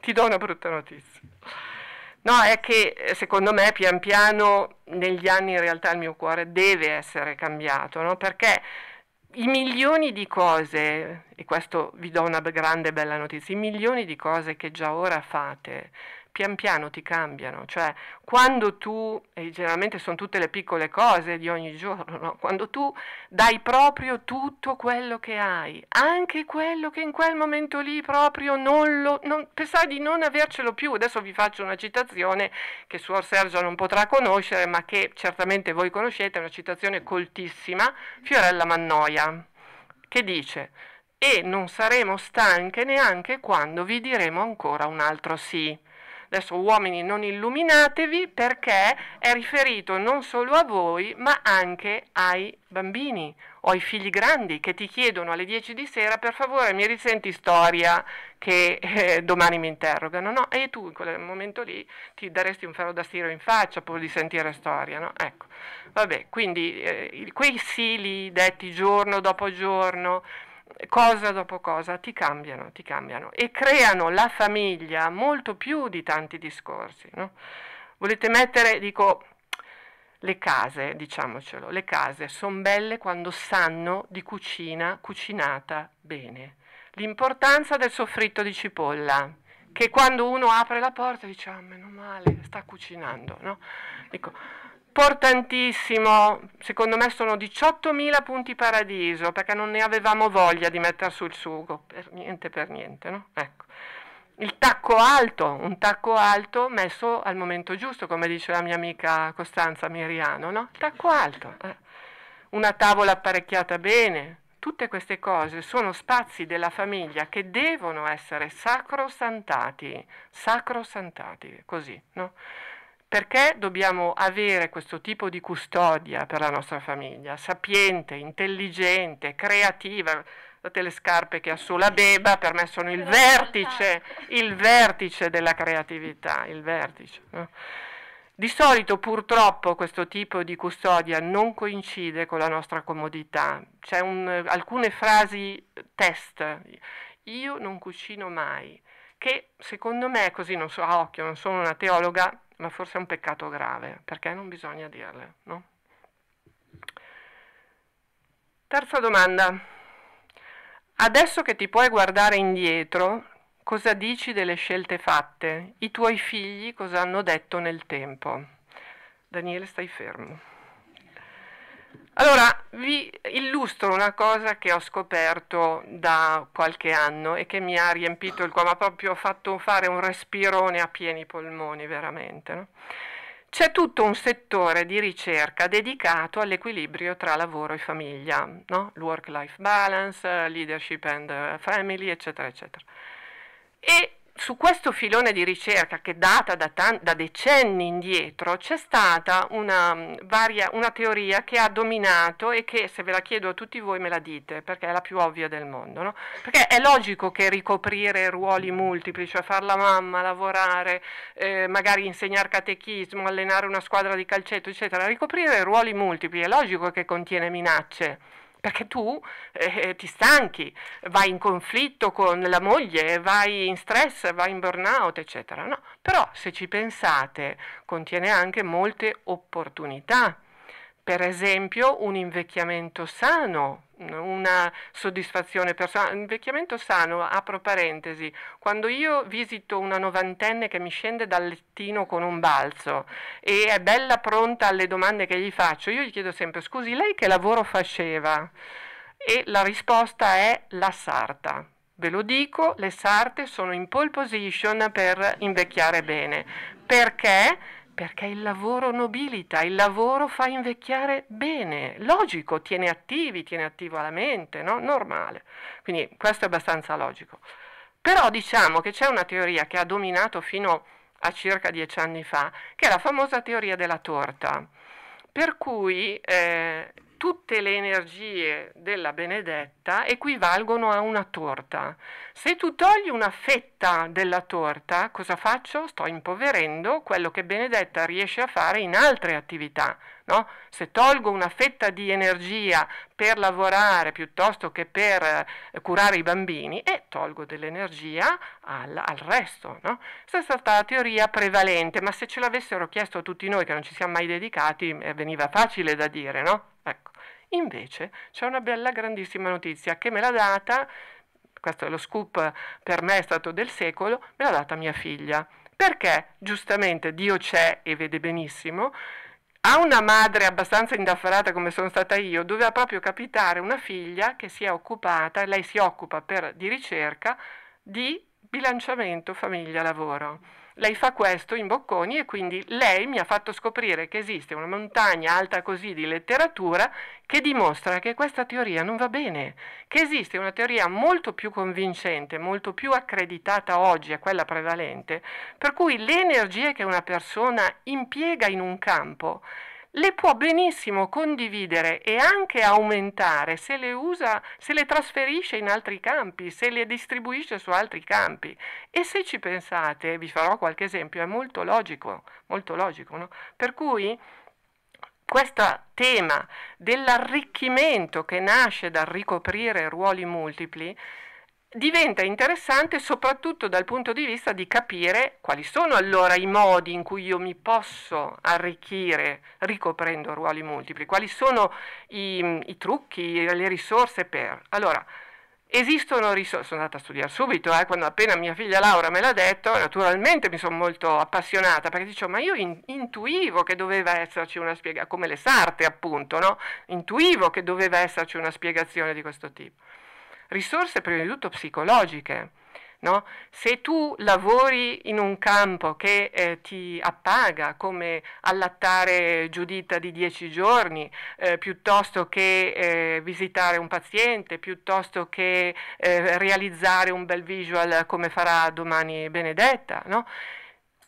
ti do una brutta notizia. No, è che eh, secondo me pian piano negli anni in realtà il mio cuore deve essere cambiato, no? perché i milioni di cose, e questo vi do una grande bella notizia, i milioni di cose che già ora fate pian piano ti cambiano, cioè quando tu, e generalmente sono tutte le piccole cose di ogni giorno, no? quando tu dai proprio tutto quello che hai, anche quello che in quel momento lì proprio non lo, non, pensavi di non avercelo più, adesso vi faccio una citazione che Suor Sergio non potrà conoscere, ma che certamente voi conoscete, è una citazione coltissima, Fiorella Mannoia, che dice e non saremo stanche neanche quando vi diremo ancora un altro sì. Adesso uomini non illuminatevi perché è riferito non solo a voi ma anche ai bambini o ai figli grandi che ti chiedono alle 10 di sera per favore mi risenti storia che eh, domani mi interrogano no? e tu in quel momento lì ti daresti un ferro da stiro in faccia pur di sentire storia no? ecco vabbè quindi eh, quei sili detti giorno dopo giorno cosa dopo cosa ti cambiano, ti cambiano e creano la famiglia molto più di tanti discorsi. No? Volete mettere, dico, le case, diciamocelo, le case sono belle quando sanno di cucina cucinata bene. L'importanza del soffritto di cipolla, che quando uno apre la porta dice, ah, meno male, sta cucinando, no? Dico, importantissimo, secondo me sono 18.000 punti paradiso, perché non ne avevamo voglia di mettere sul sugo, per niente per niente, no? Ecco. Il tacco alto, un tacco alto messo al momento giusto, come dice la mia amica Costanza Miriano, no? Il tacco alto, eh. una tavola apparecchiata bene, tutte queste cose sono spazi della famiglia che devono essere sacrosantati, sacrosantati, così, no? Perché dobbiamo avere questo tipo di custodia per la nostra famiglia, sapiente, intelligente, creativa? Guardate le scarpe che ha sulla beba, per me sono il vertice, il vertice della creatività, il vertice. No? Di solito purtroppo questo tipo di custodia non coincide con la nostra comodità. C'è un, alcune frasi test, io non cucino mai, che secondo me, così non so a occhio, non sono una teologa, ma forse è un peccato grave, perché non bisogna dirle, no? Terza domanda. Adesso che ti puoi guardare indietro, cosa dici delle scelte fatte? I tuoi figli cosa hanno detto nel tempo? Daniele, stai fermo. Allora, vi illustro una cosa che ho scoperto da qualche anno e che mi ha riempito il cuore, ma proprio fatto fare un respirone a pieni polmoni, veramente. No? C'è tutto un settore di ricerca dedicato all'equilibrio tra lavoro e famiglia, no? work-life balance, leadership and eh, family, eccetera, eccetera. E su questo filone di ricerca che data da, tan- da decenni indietro c'è stata una, mm, varia, una teoria che ha dominato e che se ve la chiedo a tutti voi me la dite perché è la più ovvia del mondo. No? Perché è logico che ricoprire ruoli multipli, cioè far la mamma, lavorare, eh, magari insegnare catechismo, allenare una squadra di calcetto, eccetera, ricoprire ruoli multipli è logico che contiene minacce perché tu eh, eh, ti stanchi, vai in conflitto con la moglie, vai in stress, vai in burnout, eccetera. No? Però se ci pensate contiene anche molte opportunità per esempio un invecchiamento sano, una soddisfazione personale. Invecchiamento sano, apro parentesi, quando io visito una novantenne che mi scende dal lettino con un balzo e è bella pronta alle domande che gli faccio, io gli chiedo sempre, scusi, lei che lavoro faceva? E la risposta è la sarta. Ve lo dico, le sarte sono in pole position per invecchiare bene. Perché? perché il lavoro nobilita, il lavoro fa invecchiare bene, logico, tiene attivi, tiene attiva la mente, no? normale. Quindi questo è abbastanza logico. Però diciamo che c'è una teoria che ha dominato fino a circa dieci anni fa, che è la famosa teoria della torta, per cui eh, tutte le energie della benedetta equivalgono a una torta. Se tu togli una fetta della torta, cosa faccio? Sto impoverendo quello che benedetta riesce a fare in altre attività. No? Se tolgo una fetta di energia per lavorare piuttosto che per eh, curare i bambini, e eh, tolgo dell'energia al, al resto. No? Questa è stata la teoria prevalente, ma se ce l'avessero chiesto a tutti noi che non ci siamo mai dedicati, eh, veniva facile da dire, no? Ecco, invece c'è una bella grandissima notizia che me l'ha data, questo è lo scoop per me è stato del secolo, me l'ha data mia figlia. Perché giustamente Dio c'è e vede benissimo, a una madre abbastanza indaffarata come sono stata io, doveva proprio capitare una figlia che si è occupata, lei si occupa per, di ricerca, di bilanciamento famiglia-lavoro. Lei fa questo in Bocconi e quindi lei mi ha fatto scoprire che esiste una montagna alta così di letteratura che dimostra che questa teoria non va bene, che esiste una teoria molto più convincente, molto più accreditata oggi a quella prevalente, per cui le energie che una persona impiega in un campo le può benissimo condividere e anche aumentare se le usa, se le trasferisce in altri campi, se le distribuisce su altri campi. E se ci pensate, vi farò qualche esempio, è molto logico, molto logico, no? Per cui questo tema dell'arricchimento che nasce dal ricoprire ruoli multipli diventa interessante soprattutto dal punto di vista di capire quali sono allora i modi in cui io mi posso arricchire ricoprendo ruoli multipli, quali sono i, i trucchi, le risorse per. Allora, esistono risorse, sono andata a studiare subito, eh, quando appena mia figlia Laura me l'ha detto, naturalmente mi sono molto appassionata perché dicevo, ma io in- intuivo che doveva esserci una spiegazione, come le sarte appunto, no? intuivo che doveva esserci una spiegazione di questo tipo risorse prima di tutto psicologiche. No? Se tu lavori in un campo che eh, ti appaga, come allattare Giuditta di dieci giorni, eh, piuttosto che eh, visitare un paziente, piuttosto che eh, realizzare un bel visual come farà domani Benedetta, no?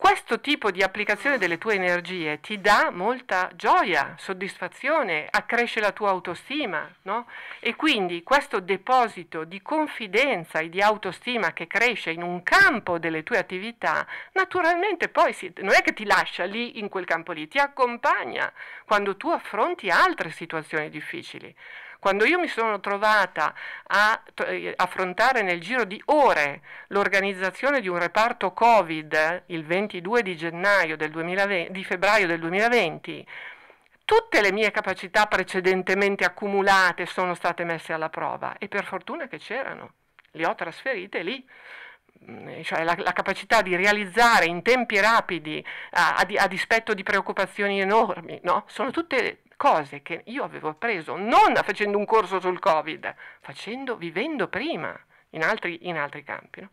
questo tipo di applicazione delle tue energie ti dà molta gioia, soddisfazione, accresce la tua autostima, no? E quindi questo deposito di confidenza e di autostima che cresce in un campo delle tue attività, naturalmente poi si, non è che ti lascia lì in quel campo lì, ti accompagna quando tu affronti altre situazioni difficili. Quando io mi sono trovata a eh, affrontare nel giro di ore l'organizzazione di un reparto Covid il 22 di, del 2020, di febbraio del 2020, tutte le mie capacità precedentemente accumulate sono state messe alla prova e per fortuna che c'erano, le ho trasferite lì. Mm, cioè la, la, capacità di realizzare in tempi rapidi a, a, a dispetto di preoccupazioni enormi, no? sono tutte cose che io avevo appreso non facendo un corso sul Covid, facendo, vivendo prima in altri, in altri campi. No?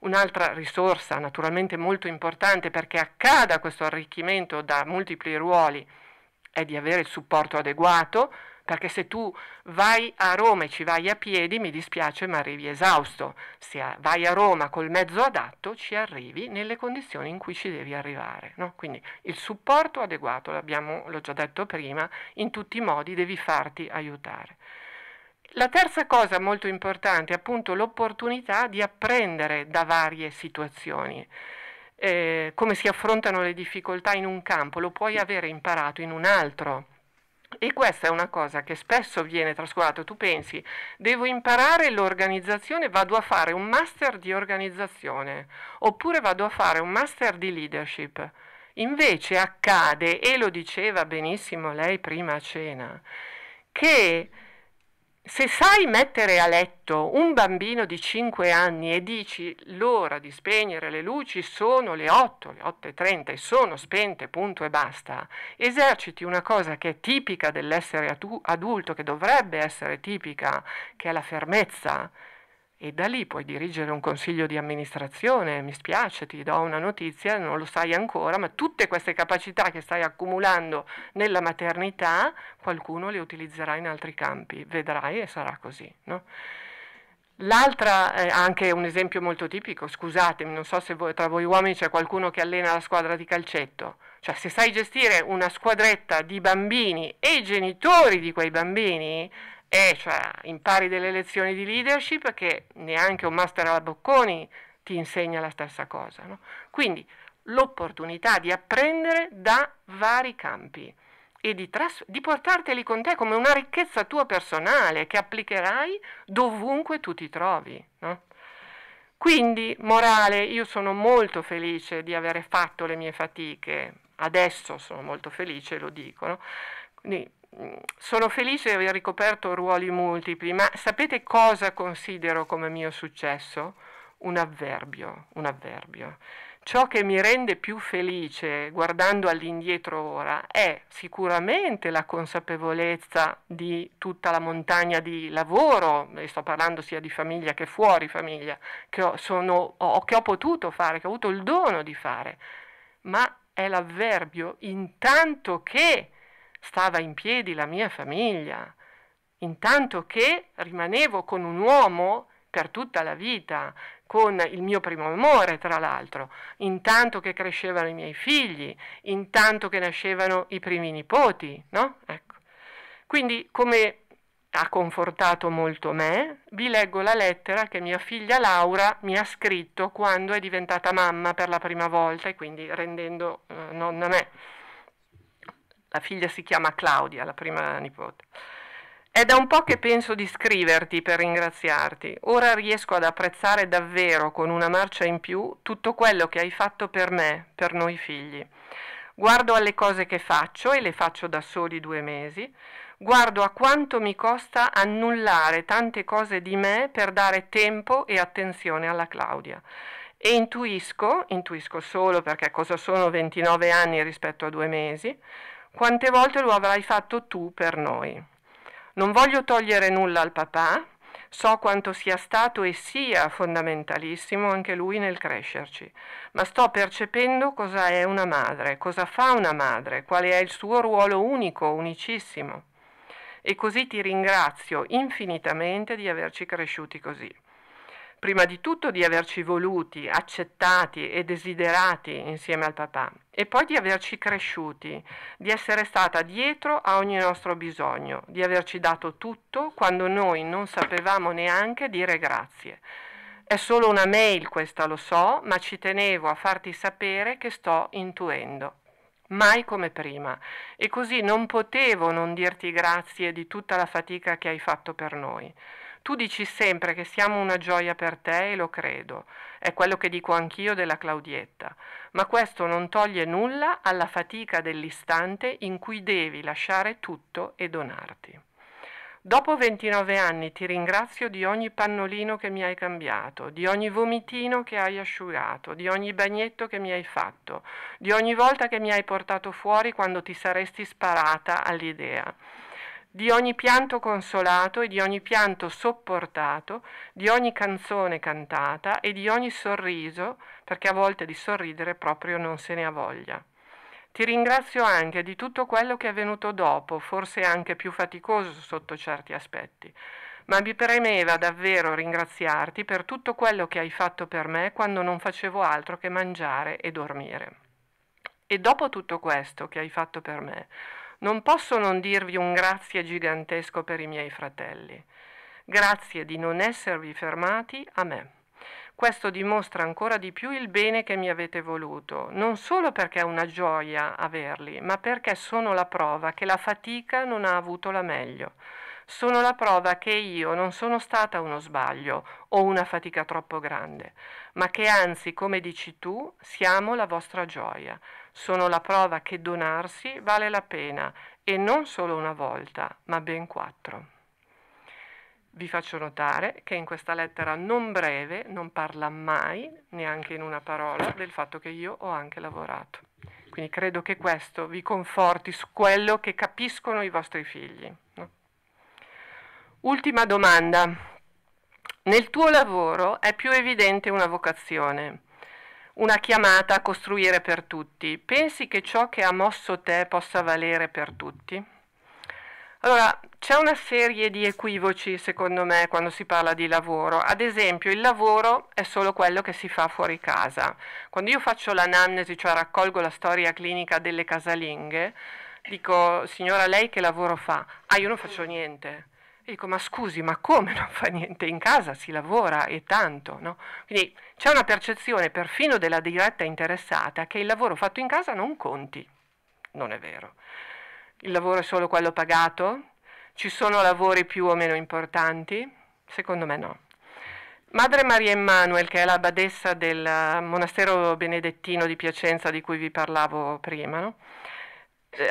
Un'altra risorsa naturalmente molto importante perché accada questo arricchimento da multipli ruoli è di avere il supporto adeguato, perché se tu vai a Roma e ci vai a piedi, mi dispiace ma arrivi esausto, se vai a Roma col mezzo adatto ci arrivi nelle condizioni in cui ci devi arrivare. No? Quindi il supporto adeguato, l'ho già detto prima, in tutti i modi devi farti aiutare. La terza cosa molto importante è appunto l'opportunità di apprendere da varie situazioni. Eh, come si affrontano le difficoltà in un campo, lo puoi avere imparato in un altro. E questa è una cosa che spesso viene trascurata. Tu pensi, devo imparare l'organizzazione, vado a fare un master di organizzazione oppure vado a fare un master di leadership. Invece accade, e lo diceva benissimo lei prima a cena, che se sai mettere a letto un bambino di 5 anni e dici l'ora di spegnere le luci sono le 8, le 8.30 e sono spente, punto e basta, eserciti una cosa che è tipica dell'essere adulto, che dovrebbe essere tipica, che è la fermezza, e da lì puoi dirigere un consiglio di amministrazione, mi spiace, ti do una notizia, non lo sai ancora, ma tutte queste capacità che stai accumulando nella maternità qualcuno le utilizzerà in altri campi, vedrai e sarà così. No? L'altra, è eh, anche un esempio molto tipico, scusatemi, non so se voi, tra voi uomini c'è qualcuno che allena la squadra di calcetto, cioè se sai gestire una squadretta di bambini e i genitori di quei bambini, e cioè impari delle lezioni di leadership che neanche un master alla Bocconi ti insegna la stessa cosa. No? Quindi l'opportunità di apprendere da vari campi e di, tras- di portarteli con te come una ricchezza tua personale che applicherai dovunque tu ti trovi. No? Quindi, morale, io sono molto felice di aver fatto le mie fatiche, adesso sono molto felice, lo dicono. Quindi, sono felice di aver ricoperto ruoli multipli, ma sapete cosa considero come mio successo? Un avverbio, un avverbio. Ciò che mi rende più felice guardando all'indietro ora è sicuramente la consapevolezza di tutta la montagna di lavoro, e sto parlando sia di famiglia che fuori famiglia, che ho, sono, ho, che ho potuto fare, che ho avuto il dono di fare, ma è l'avverbio intanto che stava in piedi la mia famiglia, intanto che rimanevo con un uomo per tutta la vita, con il mio primo amore, tra l'altro, intanto che crescevano i miei figli, intanto che nascevano i primi nipoti, no? Ecco. Quindi, come ha confortato molto me, vi leggo la lettera che mia figlia Laura mi ha scritto quando è diventata mamma per la prima volta e quindi rendendo eh, nonna me. La figlia si chiama Claudia, la prima nipote. È da un po' che penso di scriverti per ringraziarti. Ora riesco ad apprezzare davvero con una marcia in più tutto quello che hai fatto per me, per noi figli. Guardo alle cose che faccio e le faccio da soli due mesi. Guardo a quanto mi costa annullare tante cose di me per dare tempo e attenzione alla Claudia. E intuisco, intuisco solo perché cosa sono 29 anni rispetto a due mesi, quante volte lo avrai fatto tu per noi. Non voglio togliere nulla al papà, so quanto sia stato e sia fondamentalissimo anche lui nel crescerci, ma sto percependo cosa è una madre, cosa fa una madre, qual è il suo ruolo unico, unicissimo. E così ti ringrazio infinitamente di averci cresciuti così prima di tutto di averci voluti, accettati e desiderati insieme al papà e poi di averci cresciuti, di essere stata dietro a ogni nostro bisogno, di averci dato tutto quando noi non sapevamo neanche dire grazie. È solo una mail questa, lo so, ma ci tenevo a farti sapere che sto intuendo mai come prima e così non potevo non dirti grazie di tutta la fatica che hai fatto per noi. Tu dici sempre che siamo una gioia per te e lo credo, è quello che dico anch'io della Claudietta, ma questo non toglie nulla alla fatica dell'istante in cui devi lasciare tutto e donarti. Dopo 29 anni ti ringrazio di ogni pannolino che mi hai cambiato, di ogni vomitino che hai asciugato, di ogni bagnetto che mi hai fatto, di ogni volta che mi hai portato fuori quando ti saresti sparata all'idea di ogni pianto consolato e di ogni pianto sopportato, di ogni canzone cantata e di ogni sorriso, perché a volte di sorridere proprio non se ne ha voglia. Ti ringrazio anche di tutto quello che è venuto dopo, forse anche più faticoso sotto certi aspetti, ma mi premeva davvero ringraziarti per tutto quello che hai fatto per me quando non facevo altro che mangiare e dormire. E dopo tutto questo che hai fatto per me, non posso non dirvi un grazie gigantesco per i miei fratelli. Grazie di non esservi fermati a me. Questo dimostra ancora di più il bene che mi avete voluto, non solo perché è una gioia averli, ma perché sono la prova che la fatica non ha avuto la meglio. Sono la prova che io non sono stata uno sbaglio o una fatica troppo grande, ma che anzi, come dici tu, siamo la vostra gioia sono la prova che donarsi vale la pena e non solo una volta, ma ben quattro. Vi faccio notare che in questa lettera non breve non parla mai, neanche in una parola, del fatto che io ho anche lavorato. Quindi credo che questo vi conforti su quello che capiscono i vostri figli. No? Ultima domanda. Nel tuo lavoro è più evidente una vocazione una chiamata a costruire per tutti. Pensi che ciò che ha mosso te possa valere per tutti? Allora, c'è una serie di equivoci, secondo me, quando si parla di lavoro. Ad esempio, il lavoro è solo quello che si fa fuori casa. Quando io faccio l'anamnesi, cioè raccolgo la storia clinica delle casalinghe, dico, signora, lei che lavoro fa? Ah, io non faccio niente. E dico, ma scusi, ma come non fa niente? In casa si lavora e tanto, no? Quindi c'è una percezione perfino della diretta interessata che il lavoro fatto in casa non conti. Non è vero. Il lavoro è solo quello pagato? Ci sono lavori più o meno importanti? Secondo me no. Madre Maria Emanuel, che è la badessa del monastero benedettino di Piacenza di cui vi parlavo prima, no?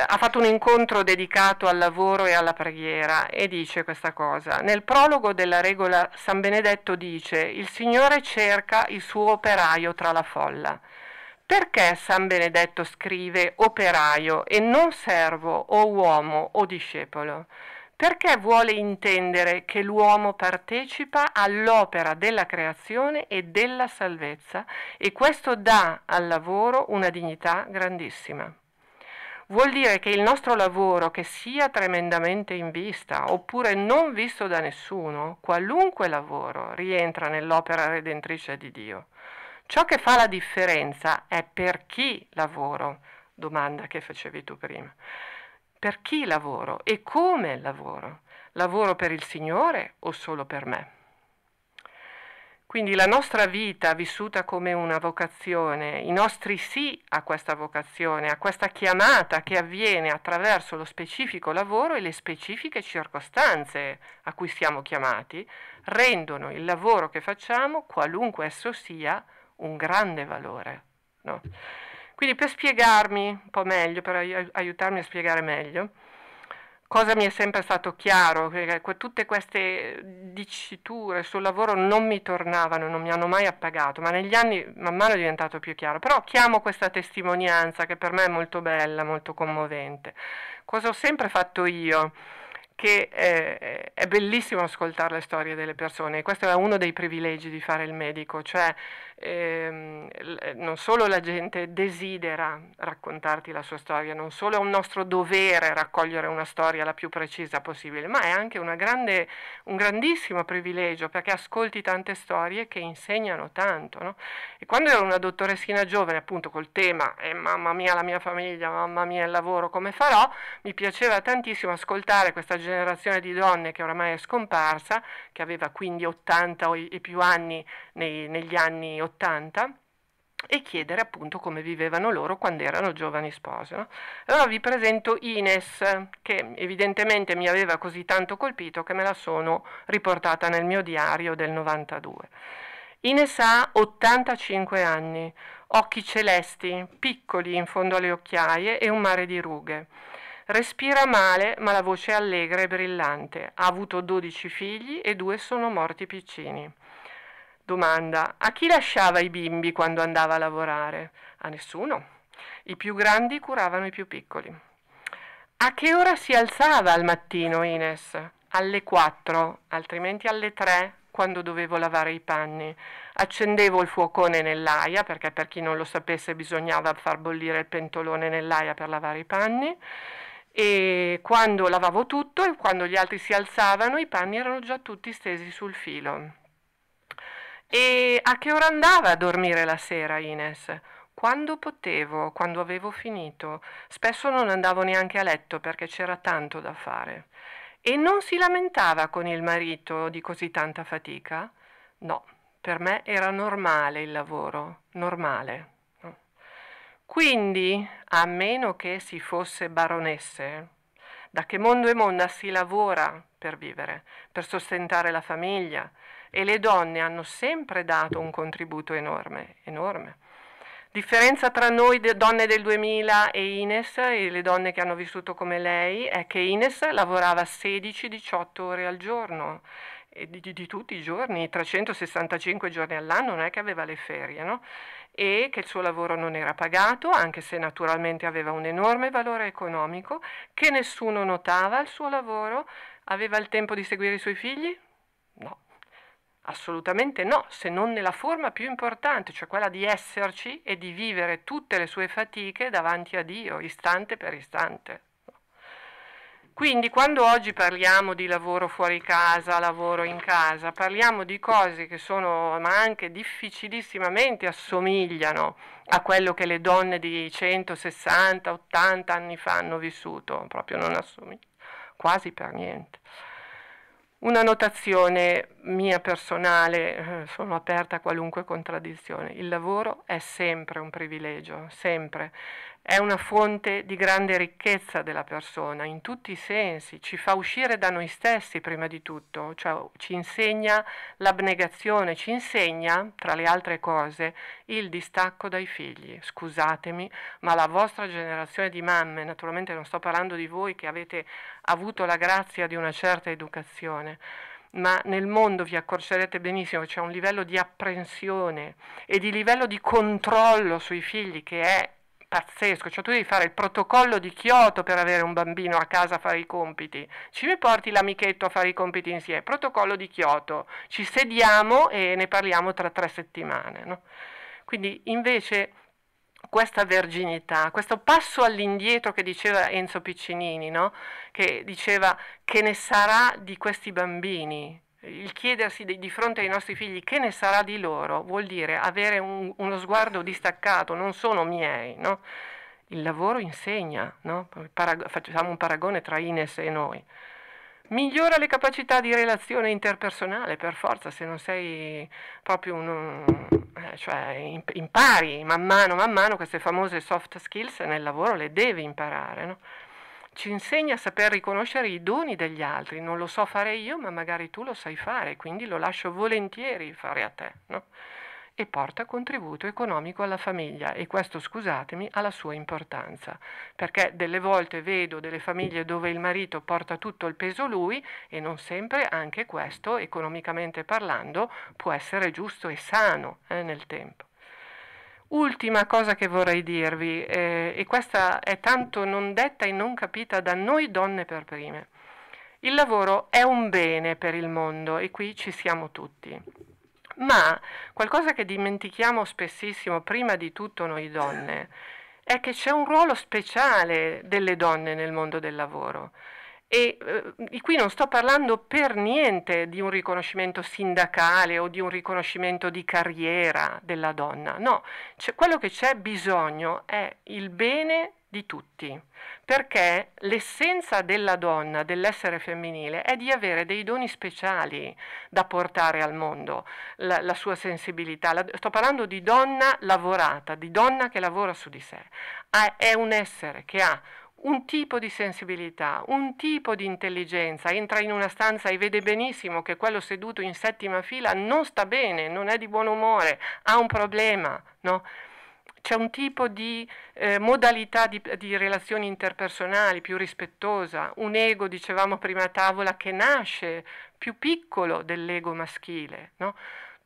ha fatto un incontro dedicato al lavoro e alla preghiera e dice questa cosa. Nel prologo della regola San Benedetto dice il Signore cerca il suo operaio tra la folla. Perché San Benedetto scrive operaio e non servo o uomo o discepolo? Perché vuole intendere che l'uomo partecipa all'opera della creazione e della salvezza e questo dà al lavoro una dignità grandissima vuol dire che il nostro lavoro, che sia tremendamente in vista oppure non visto da nessuno, qualunque lavoro rientra nell'opera redentrice di Dio. Ciò che fa la differenza è per chi lavoro, domanda che facevi tu prima. Per chi lavoro e come lavoro? Lavoro per il Signore o solo per me? Quindi la nostra vita vissuta come una vocazione, i nostri sì a questa vocazione, a questa chiamata che avviene attraverso lo specifico lavoro e le specifiche circostanze a cui siamo chiamati, rendono il lavoro che facciamo, qualunque esso sia, un grande valore. No? Quindi per spiegarmi un po' meglio, per aiutarmi a spiegare meglio, cosa mi è sempre stato chiaro, che tutte queste diciture sul lavoro non mi tornavano, non mi hanno mai appagato, ma negli anni man mano è diventato più chiaro. Però chiamo questa testimonianza che per me è molto bella, molto commovente. Cosa ho sempre fatto io? che eh, è bellissimo ascoltare le storie delle persone e questo è uno dei privilegi di fare il medico, cioè ehm, eh, non solo la gente desidera raccontarti la sua storia, non solo è un nostro dovere raccogliere una storia la più precisa possibile, ma è anche grande, un grandissimo privilegio perché ascolti tante storie che insegnano tanto. No? E quando ero una dottoressina giovane, appunto col tema eh, mamma mia la mia famiglia, mamma mia il lavoro, come farò, mi piaceva tantissimo ascoltare questa gente generazione di donne che oramai è scomparsa, che aveva quindi 80 o i più anni nei, negli anni 80 e chiedere appunto come vivevano loro quando erano giovani spose. No? Allora vi presento Ines, che evidentemente mi aveva così tanto colpito che me la sono riportata nel mio diario del 92. Ines ha 85 anni, occhi celesti, piccoli in fondo alle occhiaie e un mare di rughe. Respira male, ma la voce è allegra e brillante. Ha avuto 12 figli e due sono morti piccini. Domanda: a chi lasciava i bimbi quando andava a lavorare? A nessuno. I più grandi curavano i più piccoli. A che ora si alzava al mattino, Ines? Alle 4, altrimenti alle 3 quando dovevo lavare i panni. Accendevo il fuocone nell'aia, perché per chi non lo sapesse bisognava far bollire il pentolone nell'aia per lavare i panni e quando lavavo tutto e quando gli altri si alzavano i panni erano già tutti stesi sul filo. E a che ora andava a dormire la sera Ines? Quando potevo, quando avevo finito. Spesso non andavo neanche a letto perché c'era tanto da fare. E non si lamentava con il marito di così tanta fatica? No, per me era normale il lavoro, normale. Quindi, a meno che si fosse baronesse, da che mondo e monda si lavora per vivere, per sostentare la famiglia e le donne hanno sempre dato un contributo enorme, enorme. Differenza tra noi donne del 2000 e Ines e le donne che hanno vissuto come lei è che Ines lavorava 16-18 ore al giorno di, di, di, tutti i giorni, 365 giorni all'anno, non è che aveva le ferie, no? e che il suo lavoro non era pagato, anche se naturalmente aveva un enorme valore economico, che nessuno notava il suo lavoro, aveva il tempo di seguire i suoi figli? No, assolutamente no, se non nella forma più importante, cioè quella di esserci e di vivere tutte le sue fatiche davanti a Dio, istante per istante. Quindi quando oggi parliamo di lavoro fuori casa, lavoro in casa, parliamo di cose che sono, ma anche difficilissimamente assomigliano a quello che le donne di 160, 80 anni fa hanno vissuto, proprio non assomigliano quasi per niente. Una notazione mia personale, eh, sono aperta a qualunque contraddizione, il lavoro è sempre un privilegio, sempre è una fonte di grande ricchezza della persona in tutti i sensi, ci fa uscire da noi stessi prima di tutto, cioè ci insegna l'abnegazione, ci insegna, tra le altre cose, il distacco dai figli. Scusatemi, ma la vostra generazione di mamme, naturalmente non sto parlando di voi che avete avuto la grazia di una certa educazione, ma nel mondo vi accorgerete benissimo c'è un livello di apprensione e di livello di controllo sui figli che è pazzesco, cioè tu devi fare il protocollo di Kyoto per avere un bambino a casa a fare i compiti, ci mi porti l'amichetto a fare i compiti insieme, protocollo di Kyoto, ci sediamo e ne parliamo tra tre settimane. No? Quindi invece questa verginità, questo passo all'indietro che diceva Enzo Piccinini, no? che diceva che ne sarà di questi bambini, il chiedersi di, fronte ai nostri figli che ne sarà di loro vuol dire avere un, uno sguardo distaccato, non sono miei, no? Il lavoro insegna, no? Parag- facciamo un paragone tra Ines e noi. Migliora le capacità di relazione interpersonale, per forza, se non sei proprio un... Eh, cioè impari man mano, man mano queste famose soft skills nel lavoro le devi imparare, no? ci insegna a saper riconoscere i doni degli altri. Non lo so fare io, ma magari tu lo sai fare, quindi lo lascio volentieri fare a te. No? E porta contributo economico alla famiglia e questo, scusatemi, ha la sua importanza, perché delle volte vedo delle famiglie dove il marito porta tutto il peso lui e non sempre anche questo, economicamente parlando, può essere giusto e sano eh, nel tempo. Ultima cosa che vorrei dirvi, eh, e questa è tanto non detta e non capita da noi donne per prime. Il lavoro è un bene per il mondo e qui ci siamo tutti. Ma qualcosa che dimentichiamo spessissimo, prima di tutto noi donne, è che c'è un ruolo speciale delle donne nel mondo del lavoro. E eh, qui non sto parlando per niente di un riconoscimento sindacale o di un riconoscimento di carriera della donna, no, cioè, quello che c'è bisogno è il bene di tutti, perché l'essenza della donna, dell'essere femminile, è di avere dei doni speciali da portare al mondo, la, la sua sensibilità. La, sto parlando di donna lavorata, di donna che lavora su di sé. Ha, ah, è un essere che ha un tipo di sensibilità, un tipo di intelligenza, entra in una stanza e vede benissimo che quello seduto in settima fila non sta bene, non è di buon umore, ha un problema, no? C'è un tipo di eh, modalità di, di relazioni interpersonali più rispettosa, un ego, dicevamo prima a tavola, che nasce più piccolo dell'ego maschile. No?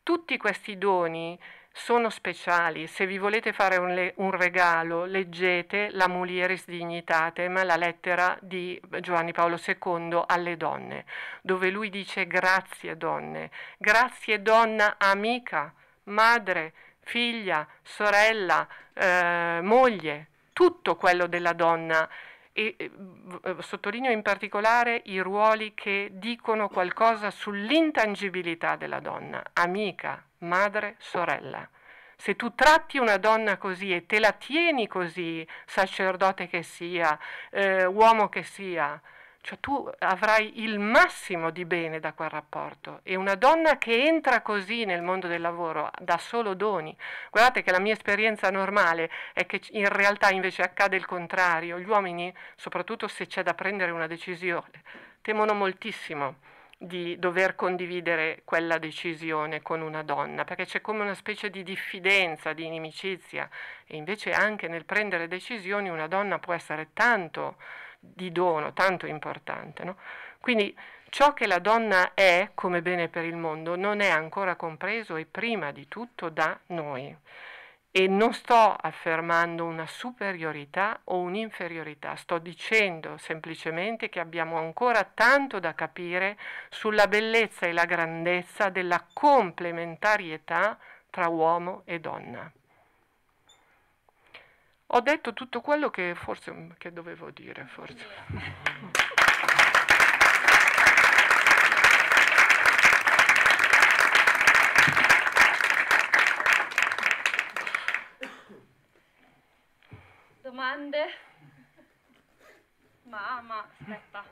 Tutti questi doni sono speciali. Se vi volete fare un, le- un regalo, leggete La Mulieris Dignitatem, la lettera di Giovanni Paolo II alle donne, dove lui dice grazie donne, grazie donna amica, madre, figlia, sorella, eh, moglie, tutto quello della donna e eh, sottolineo in particolare i ruoli che dicono qualcosa sull'intangibilità della donna, amica, madre, sorella. Se tu tratti una donna così e te la tieni così, sacerdote che sia, eh, uomo che sia, cioè tu avrai il massimo di bene da quel rapporto e una donna che entra così nel mondo del lavoro da solo doni, guardate che la mia esperienza normale è che in realtà invece accade il contrario, gli uomini, soprattutto se c'è da prendere una decisione, temono moltissimo di dover condividere quella decisione con una donna, perché c'è come una specie di diffidenza, di inimicizia e invece anche nel prendere decisioni una donna può essere tanto di dono tanto importante. No? Quindi ciò che la donna è come bene per il mondo non è ancora compreso e prima di tutto da noi. E non sto affermando una superiorità o un'inferiorità, sto dicendo semplicemente che abbiamo ancora tanto da capire sulla bellezza e la grandezza della complementarietà tra uomo e donna. Ho detto tutto quello che forse che dovevo dire, forse. Domande? Mamma, aspetta.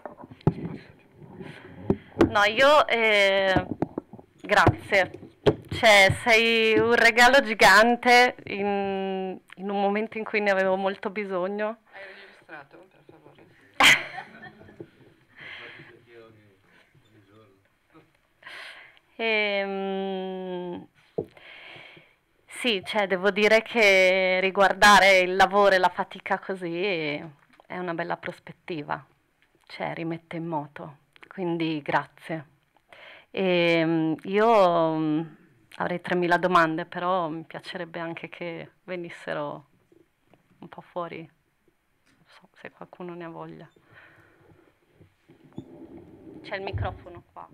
No, io eh, grazie. Cioè, sei un regalo gigante in in un momento in cui ne avevo molto bisogno. Hai registrato, per favore? e, ehm, sì, cioè, devo dire che riguardare il lavoro e la fatica così è una bella prospettiva, cioè rimette in moto, quindi grazie. E, um, io avrei 3.000 domande, però mi piacerebbe anche che venissero un po' fuori, non so se qualcuno ne ha voglia. C'è il microfono qua.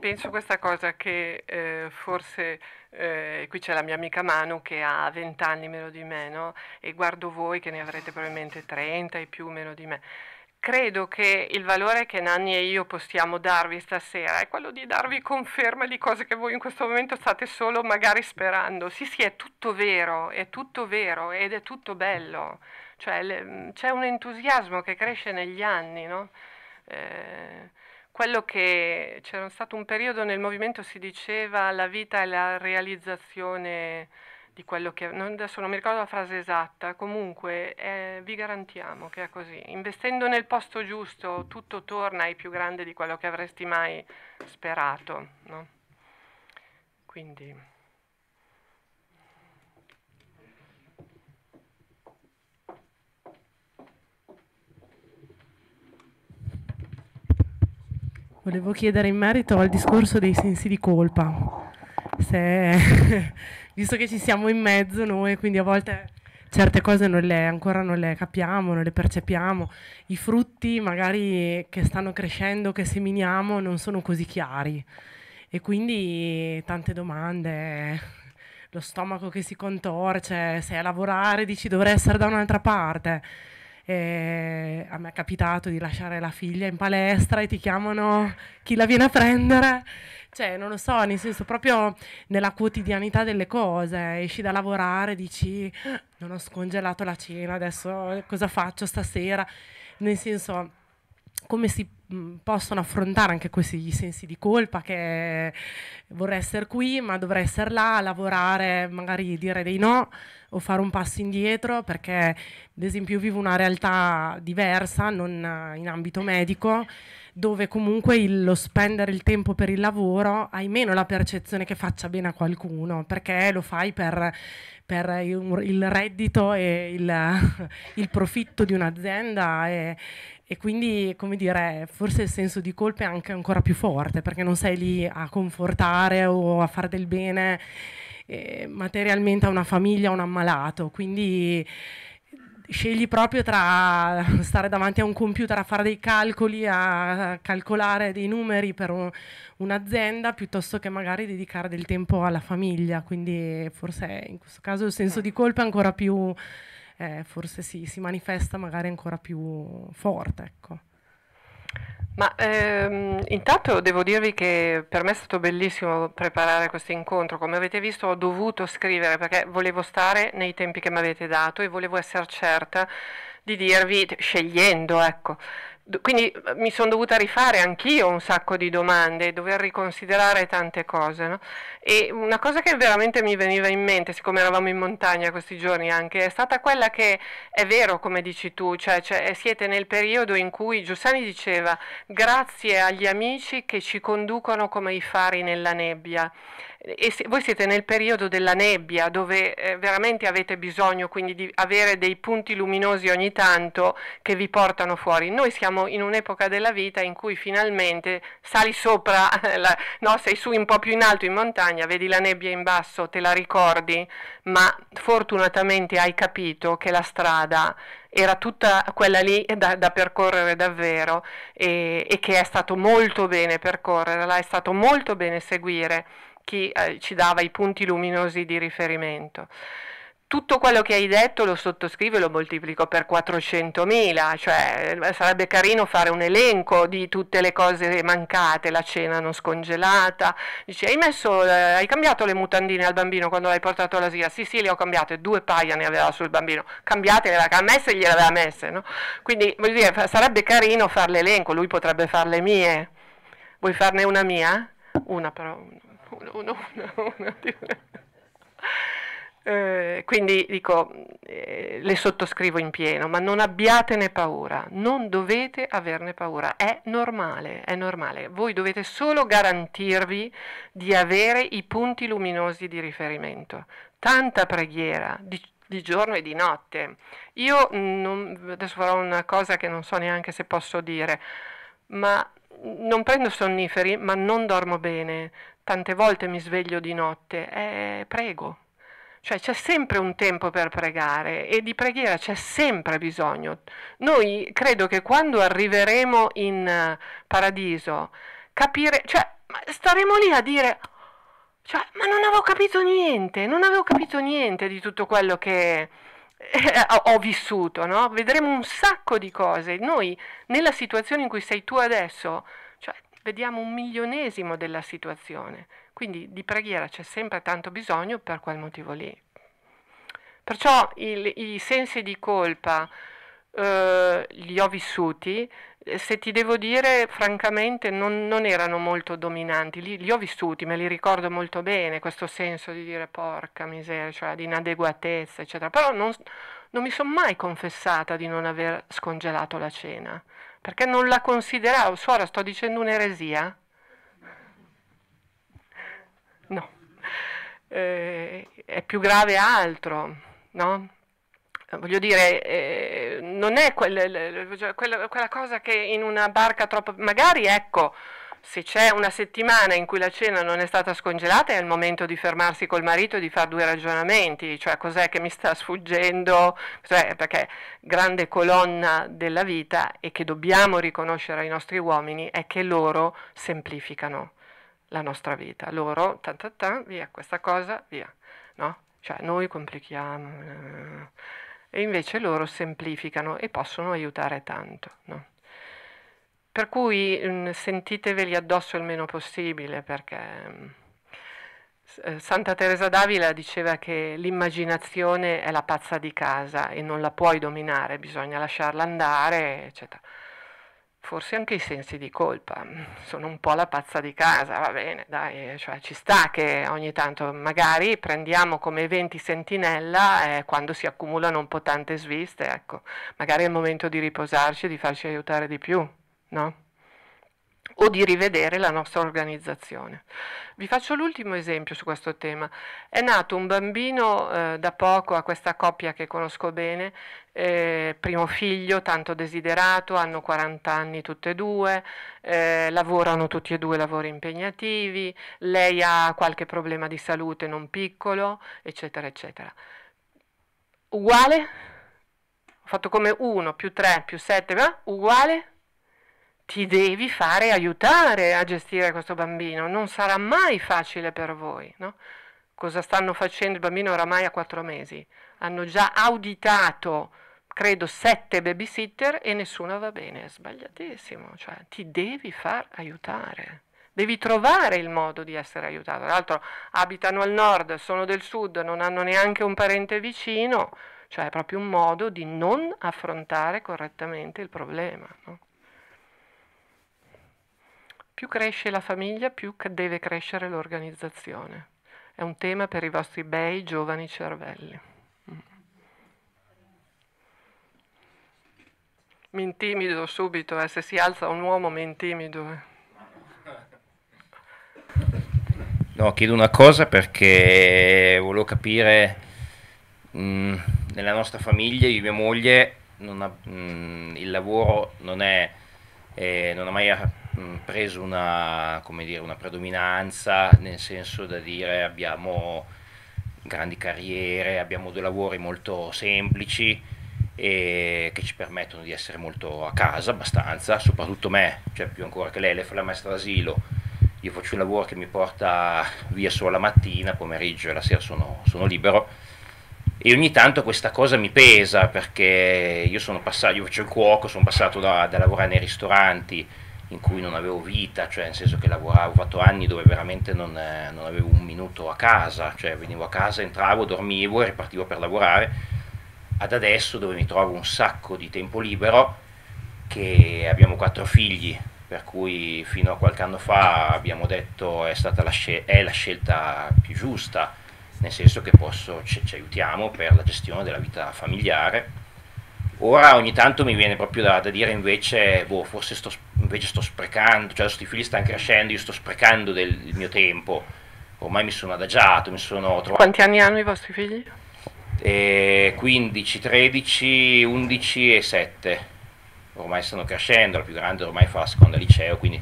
Penso questa cosa che eh, forse eh, qui c'è la mia amica Manu che ha 20 anni meno di me no? e guardo voi che ne avrete probabilmente 30 e più meno di me Credo che il valore che Nanni e io possiamo darvi stasera è quello di darvi conferma di cose che voi in questo momento state solo magari sperando. Sì, sì, è tutto vero, è tutto vero ed è tutto bello. Cioè, le, c'è un entusiasmo che cresce negli anni, no? eh, quello che c'era stato un periodo nel movimento si diceva la vita è la realizzazione di quello che... Non, adesso non mi ricordo la frase esatta, comunque eh, vi garantiamo che è così. Investendo nel posto giusto tutto torna ai più grandi di quello che avresti mai sperato. No? Quindi... Volevo chiedere in merito al discorso dei sensi di colpa se, visto che ci siamo in mezzo noi, quindi a volte certe cose non le, ancora non le capiamo, non le percepiamo, i frutti magari che stanno crescendo, che seminiamo, non sono così chiari e quindi tante domande, lo stomaco che si contorce, sei a lavorare, dici dovrei essere da un'altra parte eh, a me è capitato di lasciare la figlia in palestra e ti chiamano chi la viene a prendere. Cioè, non lo so, nel senso, proprio nella quotidianità delle cose. Esci da lavorare, dici, ah, non ho scongelato la cena, adesso cosa faccio stasera? Nel senso come si mm, possono affrontare anche questi sensi di colpa che vorrei essere qui ma dovrei essere là, a lavorare, magari dire dei no o fare un passo indietro perché ad esempio vivo una realtà diversa, non eh, in ambito medico, dove comunque il, lo spendere il tempo per il lavoro hai meno la percezione che faccia bene a qualcuno perché lo fai per, per il reddito e il, il profitto di un'azienda e, e quindi, come dire, forse il senso di colpa è anche ancora più forte, perché non sei lì a confortare o a fare del bene eh, materialmente a una famiglia, a un ammalato. Quindi scegli proprio tra stare davanti a un computer a fare dei calcoli, a calcolare dei numeri per un'azienda, piuttosto che magari dedicare del tempo alla famiglia. Quindi forse in questo caso il senso di colpa è ancora più eh, forse si, si, manifesta magari ancora più forte. Ecco. Ma ehm, intanto devo dirvi che per me è stato bellissimo preparare questo incontro. Come avete visto ho dovuto scrivere perché volevo stare nei tempi che mi avete dato e volevo essere certa di dirvi, scegliendo, ecco, quindi eh, mi sono dovuta rifare anch'io un sacco di domande, dover riconsiderare tante cose. No? E una cosa che veramente mi veniva in mente, siccome eravamo in montagna questi giorni anche, è stata quella che è vero, come dici tu, cioè, cioè eh, siete nel periodo in cui Giussani diceva grazie agli amici che ci conducono come i fari nella nebbia e se, voi siete nel periodo della nebbia dove eh, veramente avete bisogno quindi di avere dei punti luminosi ogni tanto che vi portano fuori. Noi siamo in un'epoca della vita in cui finalmente sali sopra, la, no, sei su un po' più in alto in montagna, vedi la nebbia in basso, te la ricordi, ma fortunatamente hai capito che la strada era tutta quella lì da, da percorrere davvero e, e che è stato molto bene percorrerla, è stato molto bene seguire chi eh, ci dava i punti luminosi di riferimento. Tutto quello che hai detto lo sottoscrivo e lo moltiplico per 400.000, cioè eh, sarebbe carino fare un elenco di tutte le cose mancate, la cena non scongelata, dici hai, messo, eh, hai cambiato le mutandine al bambino quando l'hai portato alla sigla? Sì sì le ho cambiate, due paia ne aveva sul bambino, cambiate, a me se gliele aveva messe, no? quindi vuol dire, sarebbe carino fare l'elenco, lui potrebbe fare mie, vuoi farne una mia? Una però uno, uno, uno, uno eh, quindi dico, eh, le sottoscrivo in pieno, ma non abbiatene paura, non dovete averne paura, è normale, è normale. Voi dovete solo garantirvi di avere i punti luminosi di riferimento. Tanta preghiera di, di giorno e di notte. Io non, adesso farò una cosa che non so neanche se posso dire, ma non prendo sonniferi, ma non dormo bene, tante volte mi sveglio di notte, e eh, prego. Cioè c'è sempre un tempo per pregare e di preghiera c'è sempre bisogno. Noi credo che quando arriveremo in eh, paradiso, capire, cioè staremo lì a dire, cioè, ma non avevo capito niente, non avevo capito niente di tutto quello che eh, ho vissuto, no? Vedremo un sacco di cose. Noi, nella situazione in cui sei tu adesso, vediamo un milionesimo della situazione. Quindi di preghiera c'è sempre tanto bisogno per quel motivo lì. Perciò il, i sensi di colpa eh, li ho vissuti, se ti devo dire francamente non, non erano molto dominanti, li, li, ho vissuti, me li ricordo molto bene, questo senso di dire porca miseria, cioè di inadeguatezza, eccetera, però non, non mi sono mai confessata di non aver scongelato la cena perché non la consideravo. Suora, sto dicendo un'eresia? No. Eh, è più grave altro, no? Voglio dire, eh, non è quel, cioè, quella cosa che in una barca troppo... Magari, ecco, se c'è una settimana in cui la cena non è stata scongelata è il momento di fermarsi col marito e di fare due ragionamenti, cioè cos'è che mi sta sfuggendo, cioè, perché grande colonna della vita e che dobbiamo riconoscere ai nostri uomini è che loro semplificano la nostra vita, loro, ta, ta, ta, via, questa cosa, via, no? Cioè noi complichiamo eh. e invece loro semplificano e possono aiutare tanto, no? Per cui mm, sentiteveli addosso il meno possibile perché mm, Santa Teresa d'Avila diceva che l'immaginazione è la pazza di casa e non la puoi dominare, bisogna lasciarla andare, eccetera. Forse anche i sensi di colpa mm, sono un po' la pazza di casa, va bene, dai, eh, cioè ci sta che ogni tanto magari prendiamo come eventi sentinella eh, quando si accumulano un po' tante sviste, ecco, magari è il momento di riposarci e di farci aiutare di più no? o di rivedere la nostra organizzazione. Vi faccio l'ultimo esempio su questo tema. È nato un bambino eh, da poco a questa coppia che conosco bene, eh, primo figlio tanto desiderato, hanno 40 anni tutte e due, eh, lavorano tutti e due lavori impegnativi, lei ha qualche problema di salute non piccolo, eccetera, eccetera. Uguale? Ho fatto come 1 più 3 più 7, uguale? ti devi fare aiutare a gestire questo bambino, non sarà mai facile per voi. No? Cosa stanno facendo? Il bambino oramai ha quattro mesi, hanno già auditato, credo, sette babysitter e nessuno va bene, è sbagliatissimo, cioè ti devi far aiutare. Devi trovare il modo di essere aiutato. Tra l'altro abitano al nord, sono del sud, non hanno neanche un parente vicino, cioè è proprio un modo di non affrontare correttamente il problema. No? Più cresce la famiglia, più deve crescere l'organizzazione. È un tema per i vostri bei giovani cervelli. Mi mm. intimido subito, eh, se si alza un uomo mi intimido. Eh. No, chiedo una cosa perché volevo capire, mh, mm, nella nostra famiglia, io e mia moglie, ha, mh, mm, il lavoro non, è, eh, non ha mai Mm, preso una, dire, una, predominanza, nel senso da dire abbiamo grandi carriere, abbiamo dei lavori molto semplici e che ci permettono di essere molto a casa abbastanza, soprattutto me, cioè più ancora che lei, lei fa la maestra d'asilo, io faccio un lavoro che mi porta via solo la mattina, pomeriggio e la sera sono, sono libero e ogni tanto questa cosa mi pesa perché io sono passato, io faccio il cuoco, sono passato da, da lavorare nei ristoranti in cui non avevo vita, cioè nel senso che lavoravo, ho fatto anni dove veramente non, eh, non avevo un minuto a casa, cioè venivo a casa, entravo, dormivo e ripartivo per lavorare, ad adesso dove mi trovo un sacco di tempo libero, che abbiamo quattro figli, per cui fino a qualche anno fa abbiamo detto è stata la, scel- è la scelta più giusta, nel senso che posso, ci, ci aiutiamo per la gestione della vita familiare Ora ogni tanto mi viene proprio da, da dire invece, boh, forse sto, invece sto sprecando, cioè questi figli stanno crescendo, io sto sprecando del, il mio tempo. Ormai mi sono adagiato, mi sono trovato... Quanti anni hanno i vostri figli? E 15, 13, 11 e 7. Ormai stanno crescendo, la più grande ormai fa la seconda liceo, quindi...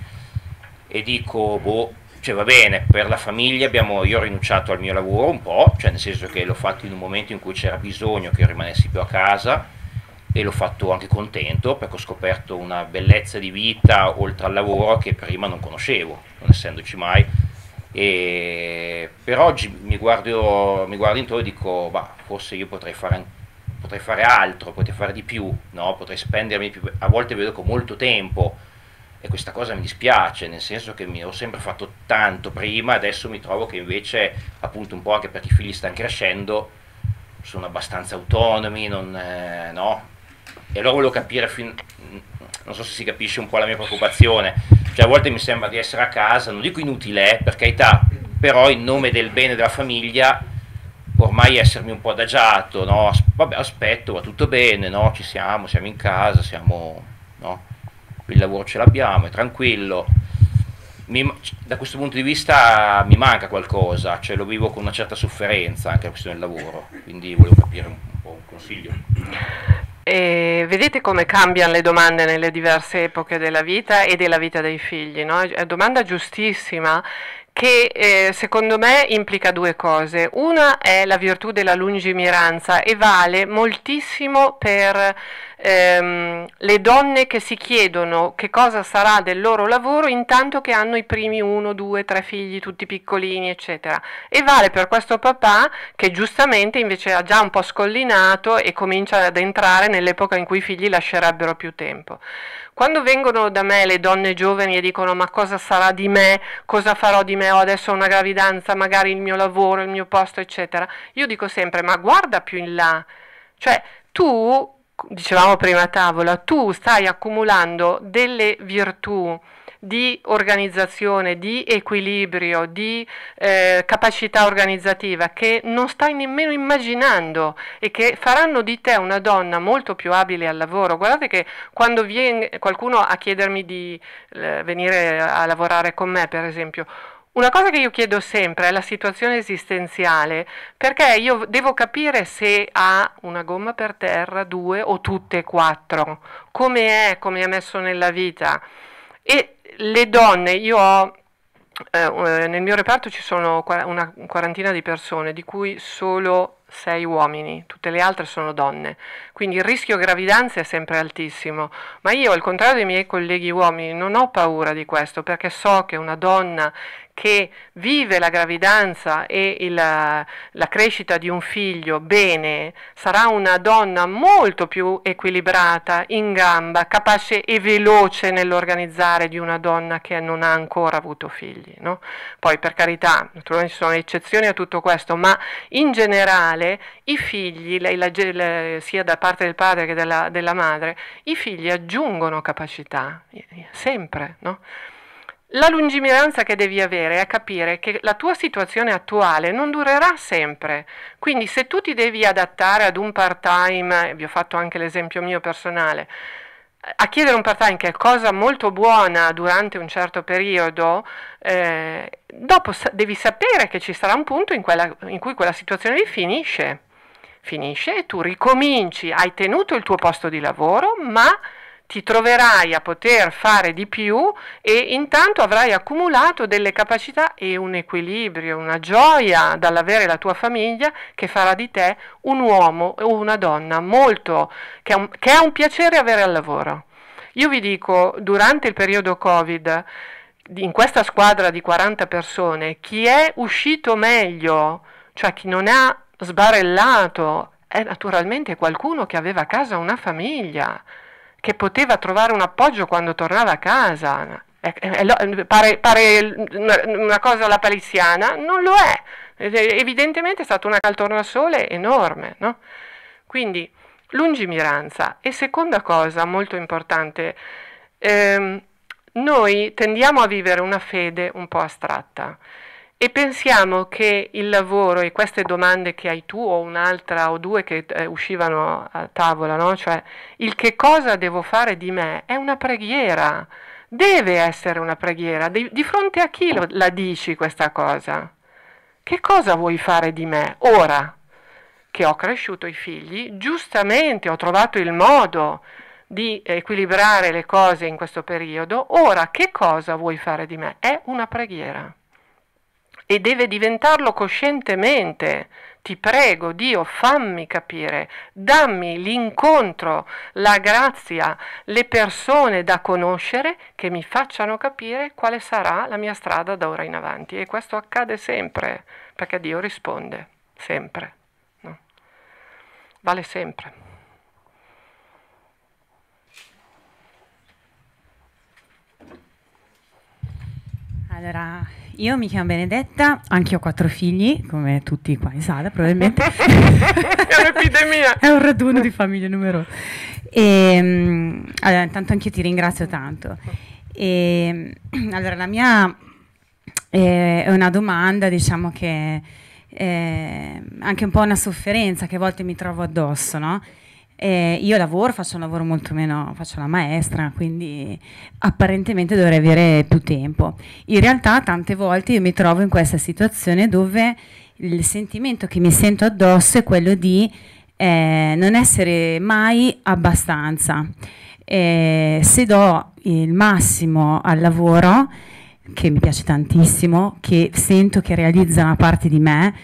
E dico, boh, cioè va bene, per la famiglia abbiamo, io ho rinunciato al mio lavoro un po', cioè nel senso che l'ho fatto in un momento in cui c'era bisogno che io rimanessi più a casa e l'ho fatto anche contento perché ho scoperto una bellezza di vita oltre al lavoro che prima non conoscevo, non essendoci mai. E per oggi mi guardo, mi guardo intorno e dico, ma forse io potrei fare, potrei fare altro, potrei fare di più, no? potrei spendermi più, a volte vedo che ho molto tempo e questa cosa mi dispiace, nel senso che mi ho sempre fatto tanto prima, adesso mi trovo che invece, appunto un po' anche perché i figli stanno crescendo, sono abbastanza autonomi, non, eh, no? e allora volevo capire fin... non so se si capisce un po' la mia preoccupazione cioè a volte mi sembra di essere a casa non dico inutile eh, per carità però in nome del bene della famiglia ormai essermi un po' adagiato no? vabbè aspetto va tutto bene no? ci siamo siamo in casa siamo no? il lavoro ce l'abbiamo è tranquillo mi, da questo punto di vista mi manca qualcosa, cioè lo vivo con una certa sofferenza anche la questione del lavoro, quindi volevo capire un, un po' un consiglio. E vedete come cambiano le domande nelle diverse epoche della vita e della vita dei figli, no? È domanda giustissima che eh, secondo me implica due cose. Una è la virtù della lungimiranza e vale moltissimo per ehm, le donne che si chiedono che cosa sarà del loro lavoro intanto che hanno i primi uno, due, tre figli tutti piccolini, eccetera. E vale per questo papà che giustamente invece ha già un po' scollinato e comincia ad entrare nell'epoca in cui i figli lascerebbero più tempo. Quando vengono da me le donne giovani e dicono ma cosa sarà di me, cosa farò di me, ho adesso una gravidanza, magari il mio lavoro, il mio posto, eccetera, io dico sempre ma guarda più in là, cioè tu dicevamo prima a tavola, tu stai accumulando delle virtù di organizzazione, di equilibrio, di eh, capacità organizzativa che non stai nemmeno immaginando e che faranno di te una donna molto più abile al lavoro. Guardate che quando viene qualcuno a chiedermi di eh, venire a lavorare con me, per esempio, una cosa che io chiedo sempre è la situazione esistenziale, perché io devo capire se ha una gomma per terra, due o tutte e quattro, come è, come è messo nella vita. E le donne, io ho, eh, eh nel mio reparto ci sono una quarantina di persone, di cui solo sei uomini, tutte le altre sono donne, quindi il rischio gravidanza è sempre altissimo, ma io al contrario dei miei colleghi uomini non ho paura di questo perché so che una donna che vive la gravidanza e il, la crescita di un figlio bene, sarà una donna molto più equilibrata, in gamba, capace e veloce nell'organizzare di una donna che non ha ancora avuto figli. No? Poi per carità, naturalmente ci sono eccezioni a tutto questo, ma in generale quale i figli, la, la, sia da parte del padre che della, della madre, i figli aggiungono capacità, eh, eh, sempre, no? La lungimiranza che devi avere è capire che la tua situazione attuale non durerà sempre, quindi se tu ti devi adattare ad un part-time, eh, vi ho fatto anche l'esempio mio personale, a chiedere un part-time che è cosa molto buona durante un certo periodo, eh, dopo sa- devi sapere che ci sarà un punto in, quella, in cui quella situazione lì finisce. Finisce e tu ricominci, hai tenuto il tuo posto di lavoro, ma ti troverai a poter fare di più e intanto avrai accumulato delle capacità e un equilibrio, una gioia dall'avere la tua famiglia che farà di te un uomo o una donna molto che è un, che è un piacere avere al lavoro. Io vi dico, durante il periodo Covid, in questa squadra di 40 persone, chi è uscito meglio, cioè chi non ha sbarellato, è naturalmente qualcuno che aveva a casa una famiglia che poteva trovare un appoggio quando tornava a casa. Eh, eh, eh, pare, pare, una cosa alla palissiana, non lo è. Evidentemente è stata una caltornasole enorme. No? Quindi lungimiranza. E seconda cosa molto importante, ehm, noi tendiamo a vivere una fede un po' astratta. E pensiamo che il lavoro e queste domande che hai tu o un'altra o due che eh, uscivano a tavola, no? cioè il che cosa devo fare di me è una preghiera, deve essere una preghiera, di, di fronte a chi lo, la dici questa cosa? Che cosa vuoi fare di me ora che ho cresciuto i figli? Giustamente ho trovato il modo di equilibrare le cose in questo periodo, ora che cosa vuoi fare di me? È una preghiera e deve diventarlo coscientemente. Ti prego, Dio, fammi capire, dammi l'incontro, la grazia, le persone da conoscere che mi facciano capire quale sarà la mia strada da ora in avanti. E questo accade sempre, perché Dio risponde, sempre. No? Vale sempre. Allora, io mi chiamo Benedetta, anche ho quattro figli, come tutti qua in sala probabilmente. è un'epidemia! è un raduno di famiglie numerose. E, ehm, allora, intanto anch'io ti ringrazio tanto. E, ehm, allora, la mia eh, è una domanda, diciamo che... Eh, anche un po' una sofferenza che a volte mi trovo addosso, no? Eh, io lavoro, faccio un lavoro molto meno, faccio la maestra, quindi apparentemente dovrei avere più tempo. In realtà tante volte io mi trovo in questa situazione dove il sentimento che mi sento addosso è quello di eh, non essere mai abbastanza. Eh, se do il massimo al lavoro, che mi piace tantissimo, che sento che realizza una parte di me,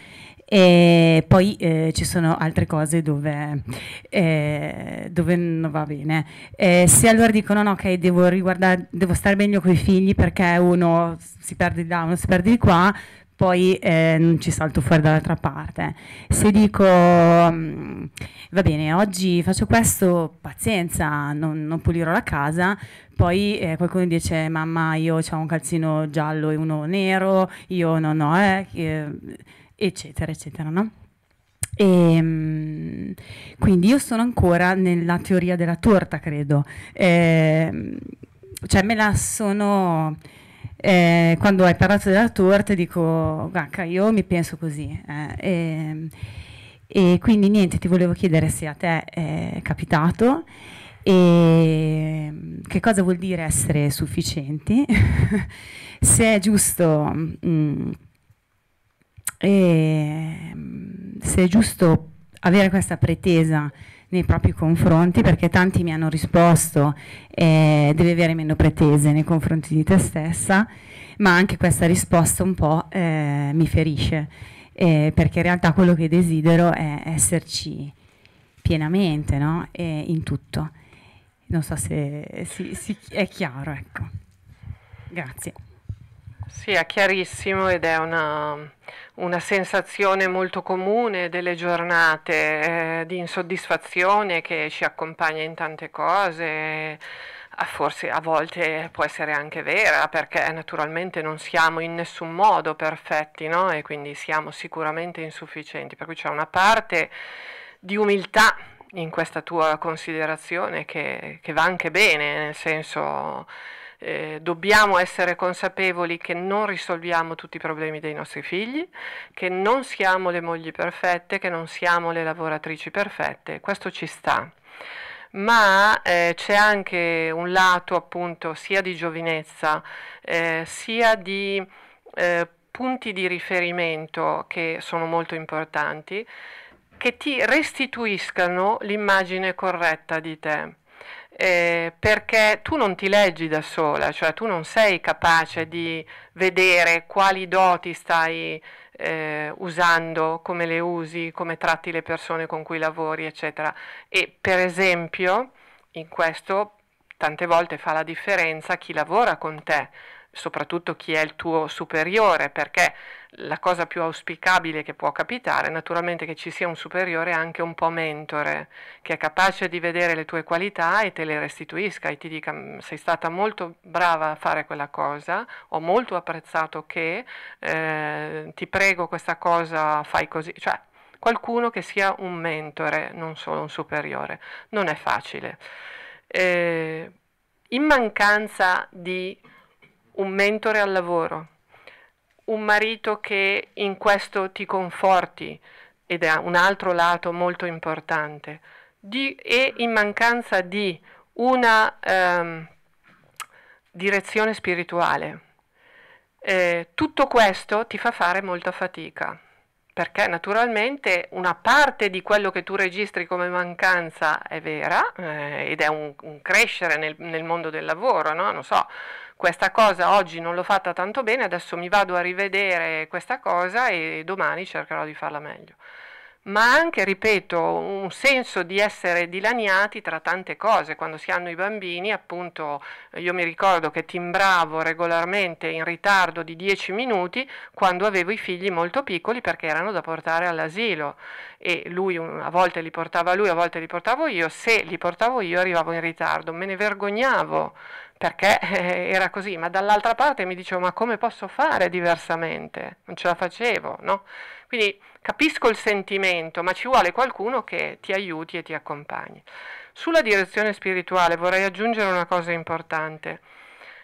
e poi eh, ci sono altre cose dove, eh, dove non va bene. Eh, se allora dicono no, ok, devo, devo stare meglio con i figli perché uno si perde di là, uno si perde di qua, poi eh, non ci salto fuori dall'altra parte. Se dico mm, va bene, oggi faccio questo, pazienza, non, non pulirò la casa, poi eh, qualcuno dice mamma io ho un calzino giallo e uno nero, io no, ho... Eh, eccetera, eccetera, no? E, ehm, quindi io sono ancora nella teoria della torta, credo. Eh, cioè me la sono... Eh, quando hai parlato della torta dico, guarda, io mi penso così. Eh, e, ehm, e, quindi niente, ti volevo chiedere se a te è capitato e ehm, che cosa vuol dire essere sufficienti, se è giusto... Mh, mm, e mm, se è giusto avere questa pretesa nei propri confronti perché tanti mi hanno risposto eh, devi avere meno pretese nei confronti di te stessa ma anche questa risposta un po' eh, mi ferisce eh, perché in realtà quello che desidero è esserci pienamente no? e in tutto non so se si, si è chiaro ecco grazie sì, è chiarissimo ed è una, una sensazione molto comune delle giornate eh, di insoddisfazione che ci accompagna in tante cose forse a volte può essere anche vera, perché naturalmente non siamo in nessun modo perfetti, no? E quindi siamo sicuramente insufficienti. Per cui c'è una parte di umiltà in questa tua considerazione che, che va anche bene, nel senso eh, dobbiamo essere consapevoli che non risolviamo tutti i problemi dei nostri figli, che non siamo le mogli perfette, che non siamo le lavoratrici perfette, questo ci sta ma eh, c'è anche un lato appunto sia di giovinezza eh, sia di eh, punti di riferimento che sono molto importanti che ti restituiscano l'immagine corretta di te eh, perché tu non ti leggi da sola, cioè tu non sei capace di vedere quali doti stai eh, usando, come le usi, come tratti le persone con cui lavori, eccetera. E per esempio, in questo tante volte fa la differenza chi lavora con te, soprattutto chi è il tuo superiore, perché la cosa più auspicabile che può capitare, naturalmente che ci sia un superiore anche un po' mentore, che è capace di vedere le tue qualità e te le restituisca e ti dica mm, sei stata molto brava a fare quella cosa, ho molto apprezzato che, eh, ti prego questa cosa fai così, cioè qualcuno che sia un mentore, non solo un superiore, non è facile. Eh, in mancanza di un mentore al lavoro, un marito che in questo ti conforti, ed è un altro lato molto importante, di, e in mancanza di una ehm, direzione spirituale. Eh, tutto questo ti fa fare molta fatica, perché naturalmente una parte di quello che tu registri come mancanza è vera eh, ed è un, un crescere nel, nel, mondo del lavoro, no? non so, questa cosa oggi non l'ho fatta tanto bene, adesso mi vado a rivedere questa cosa e domani cercherò di farla meglio ma anche, ripeto, un senso di essere dilaniati tra tante cose. Quando si hanno i bambini, appunto, io mi ricordo che timbravo regolarmente in ritardo di 10 minuti quando avevo i figli molto piccoli perché erano da portare all'asilo e lui a volte li portava lui, a volte li portavo io, se li portavo io arrivavo in ritardo, me ne vergognavo perché eh, era così, ma dall'altra parte mi dicevo ma come posso fare diversamente? Non ce la facevo, no? Quindi capisco il sentimento, ma ci vuole qualcuno che ti aiuti e ti accompagni. Sulla direzione spirituale vorrei aggiungere una cosa importante.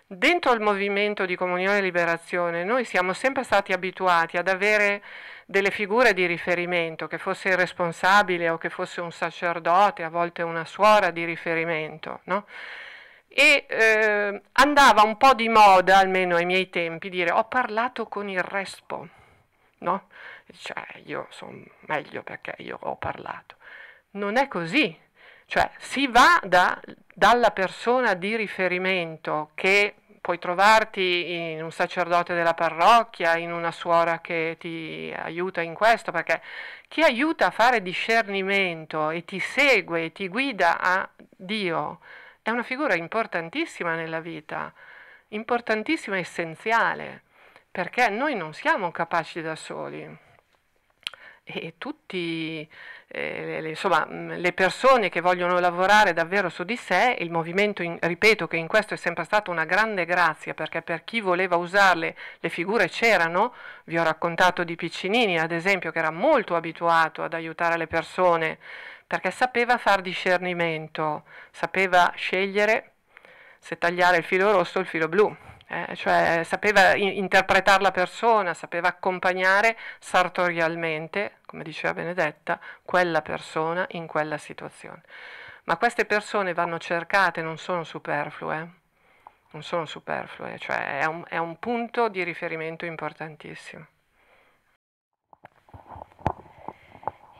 Dentro il movimento di comunione e liberazione noi siamo sempre stati abituati ad avere delle figure di riferimento, che fosse il responsabile o che fosse un sacerdote, a volte una suora di riferimento, no? E eh, andava un po' di moda, almeno ai miei tempi, dire ho parlato con il respo, no? cioè io sono meglio perché io ho parlato. Non è così, cioè si va da, dalla persona di riferimento che puoi trovarti in un sacerdote della parrocchia, in una suora che ti aiuta in questo, perché chi aiuta a fare discernimento e ti segue e ti guida a Dio è una figura importantissima nella vita, importantissima e essenziale, perché noi non siamo capaci da soli e tutte eh, mm, le persone che vogliono lavorare davvero su di sé, il movimento, in, ripeto che in questo è sempre stata una grande grazia perché per chi voleva usarle le figure c'erano, vi ho raccontato di Piccinini ad esempio che era molto abituato ad aiutare le persone perché sapeva far discernimento, sapeva scegliere se tagliare il filo rosso o il filo blu eh, cioè sapeva interpretare la persona, sapeva accompagnare sartorialmente, come diceva Benedetta, quella persona in quella situazione. Ma queste persone vanno cercate, non sono superflue, eh. non sono superflue, cioè è un, è un punto di riferimento importantissimo.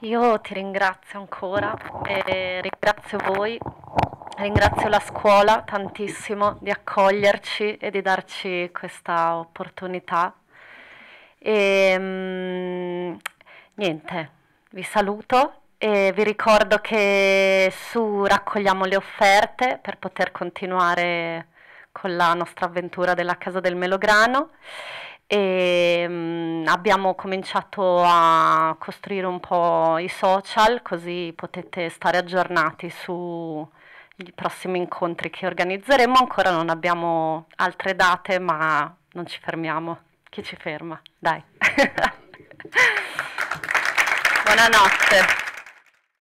Io ti ringrazio ancora, ringrazio voi, ringrazio la scuola tantissimo di accoglierci e di darci questa opportunità. E, ehm, mh, niente, vi saluto e vi ricordo che su raccogliamo le offerte per poter continuare con la nostra avventura della Casa del Melograno e mh, mm, abbiamo cominciato a costruire un po' i social così potete stare aggiornati sui prossimi incontri che organizzeremo. Ancora non abbiamo altre date ma non ci fermiamo. Chi ci ferma? Dai. Buonanotte.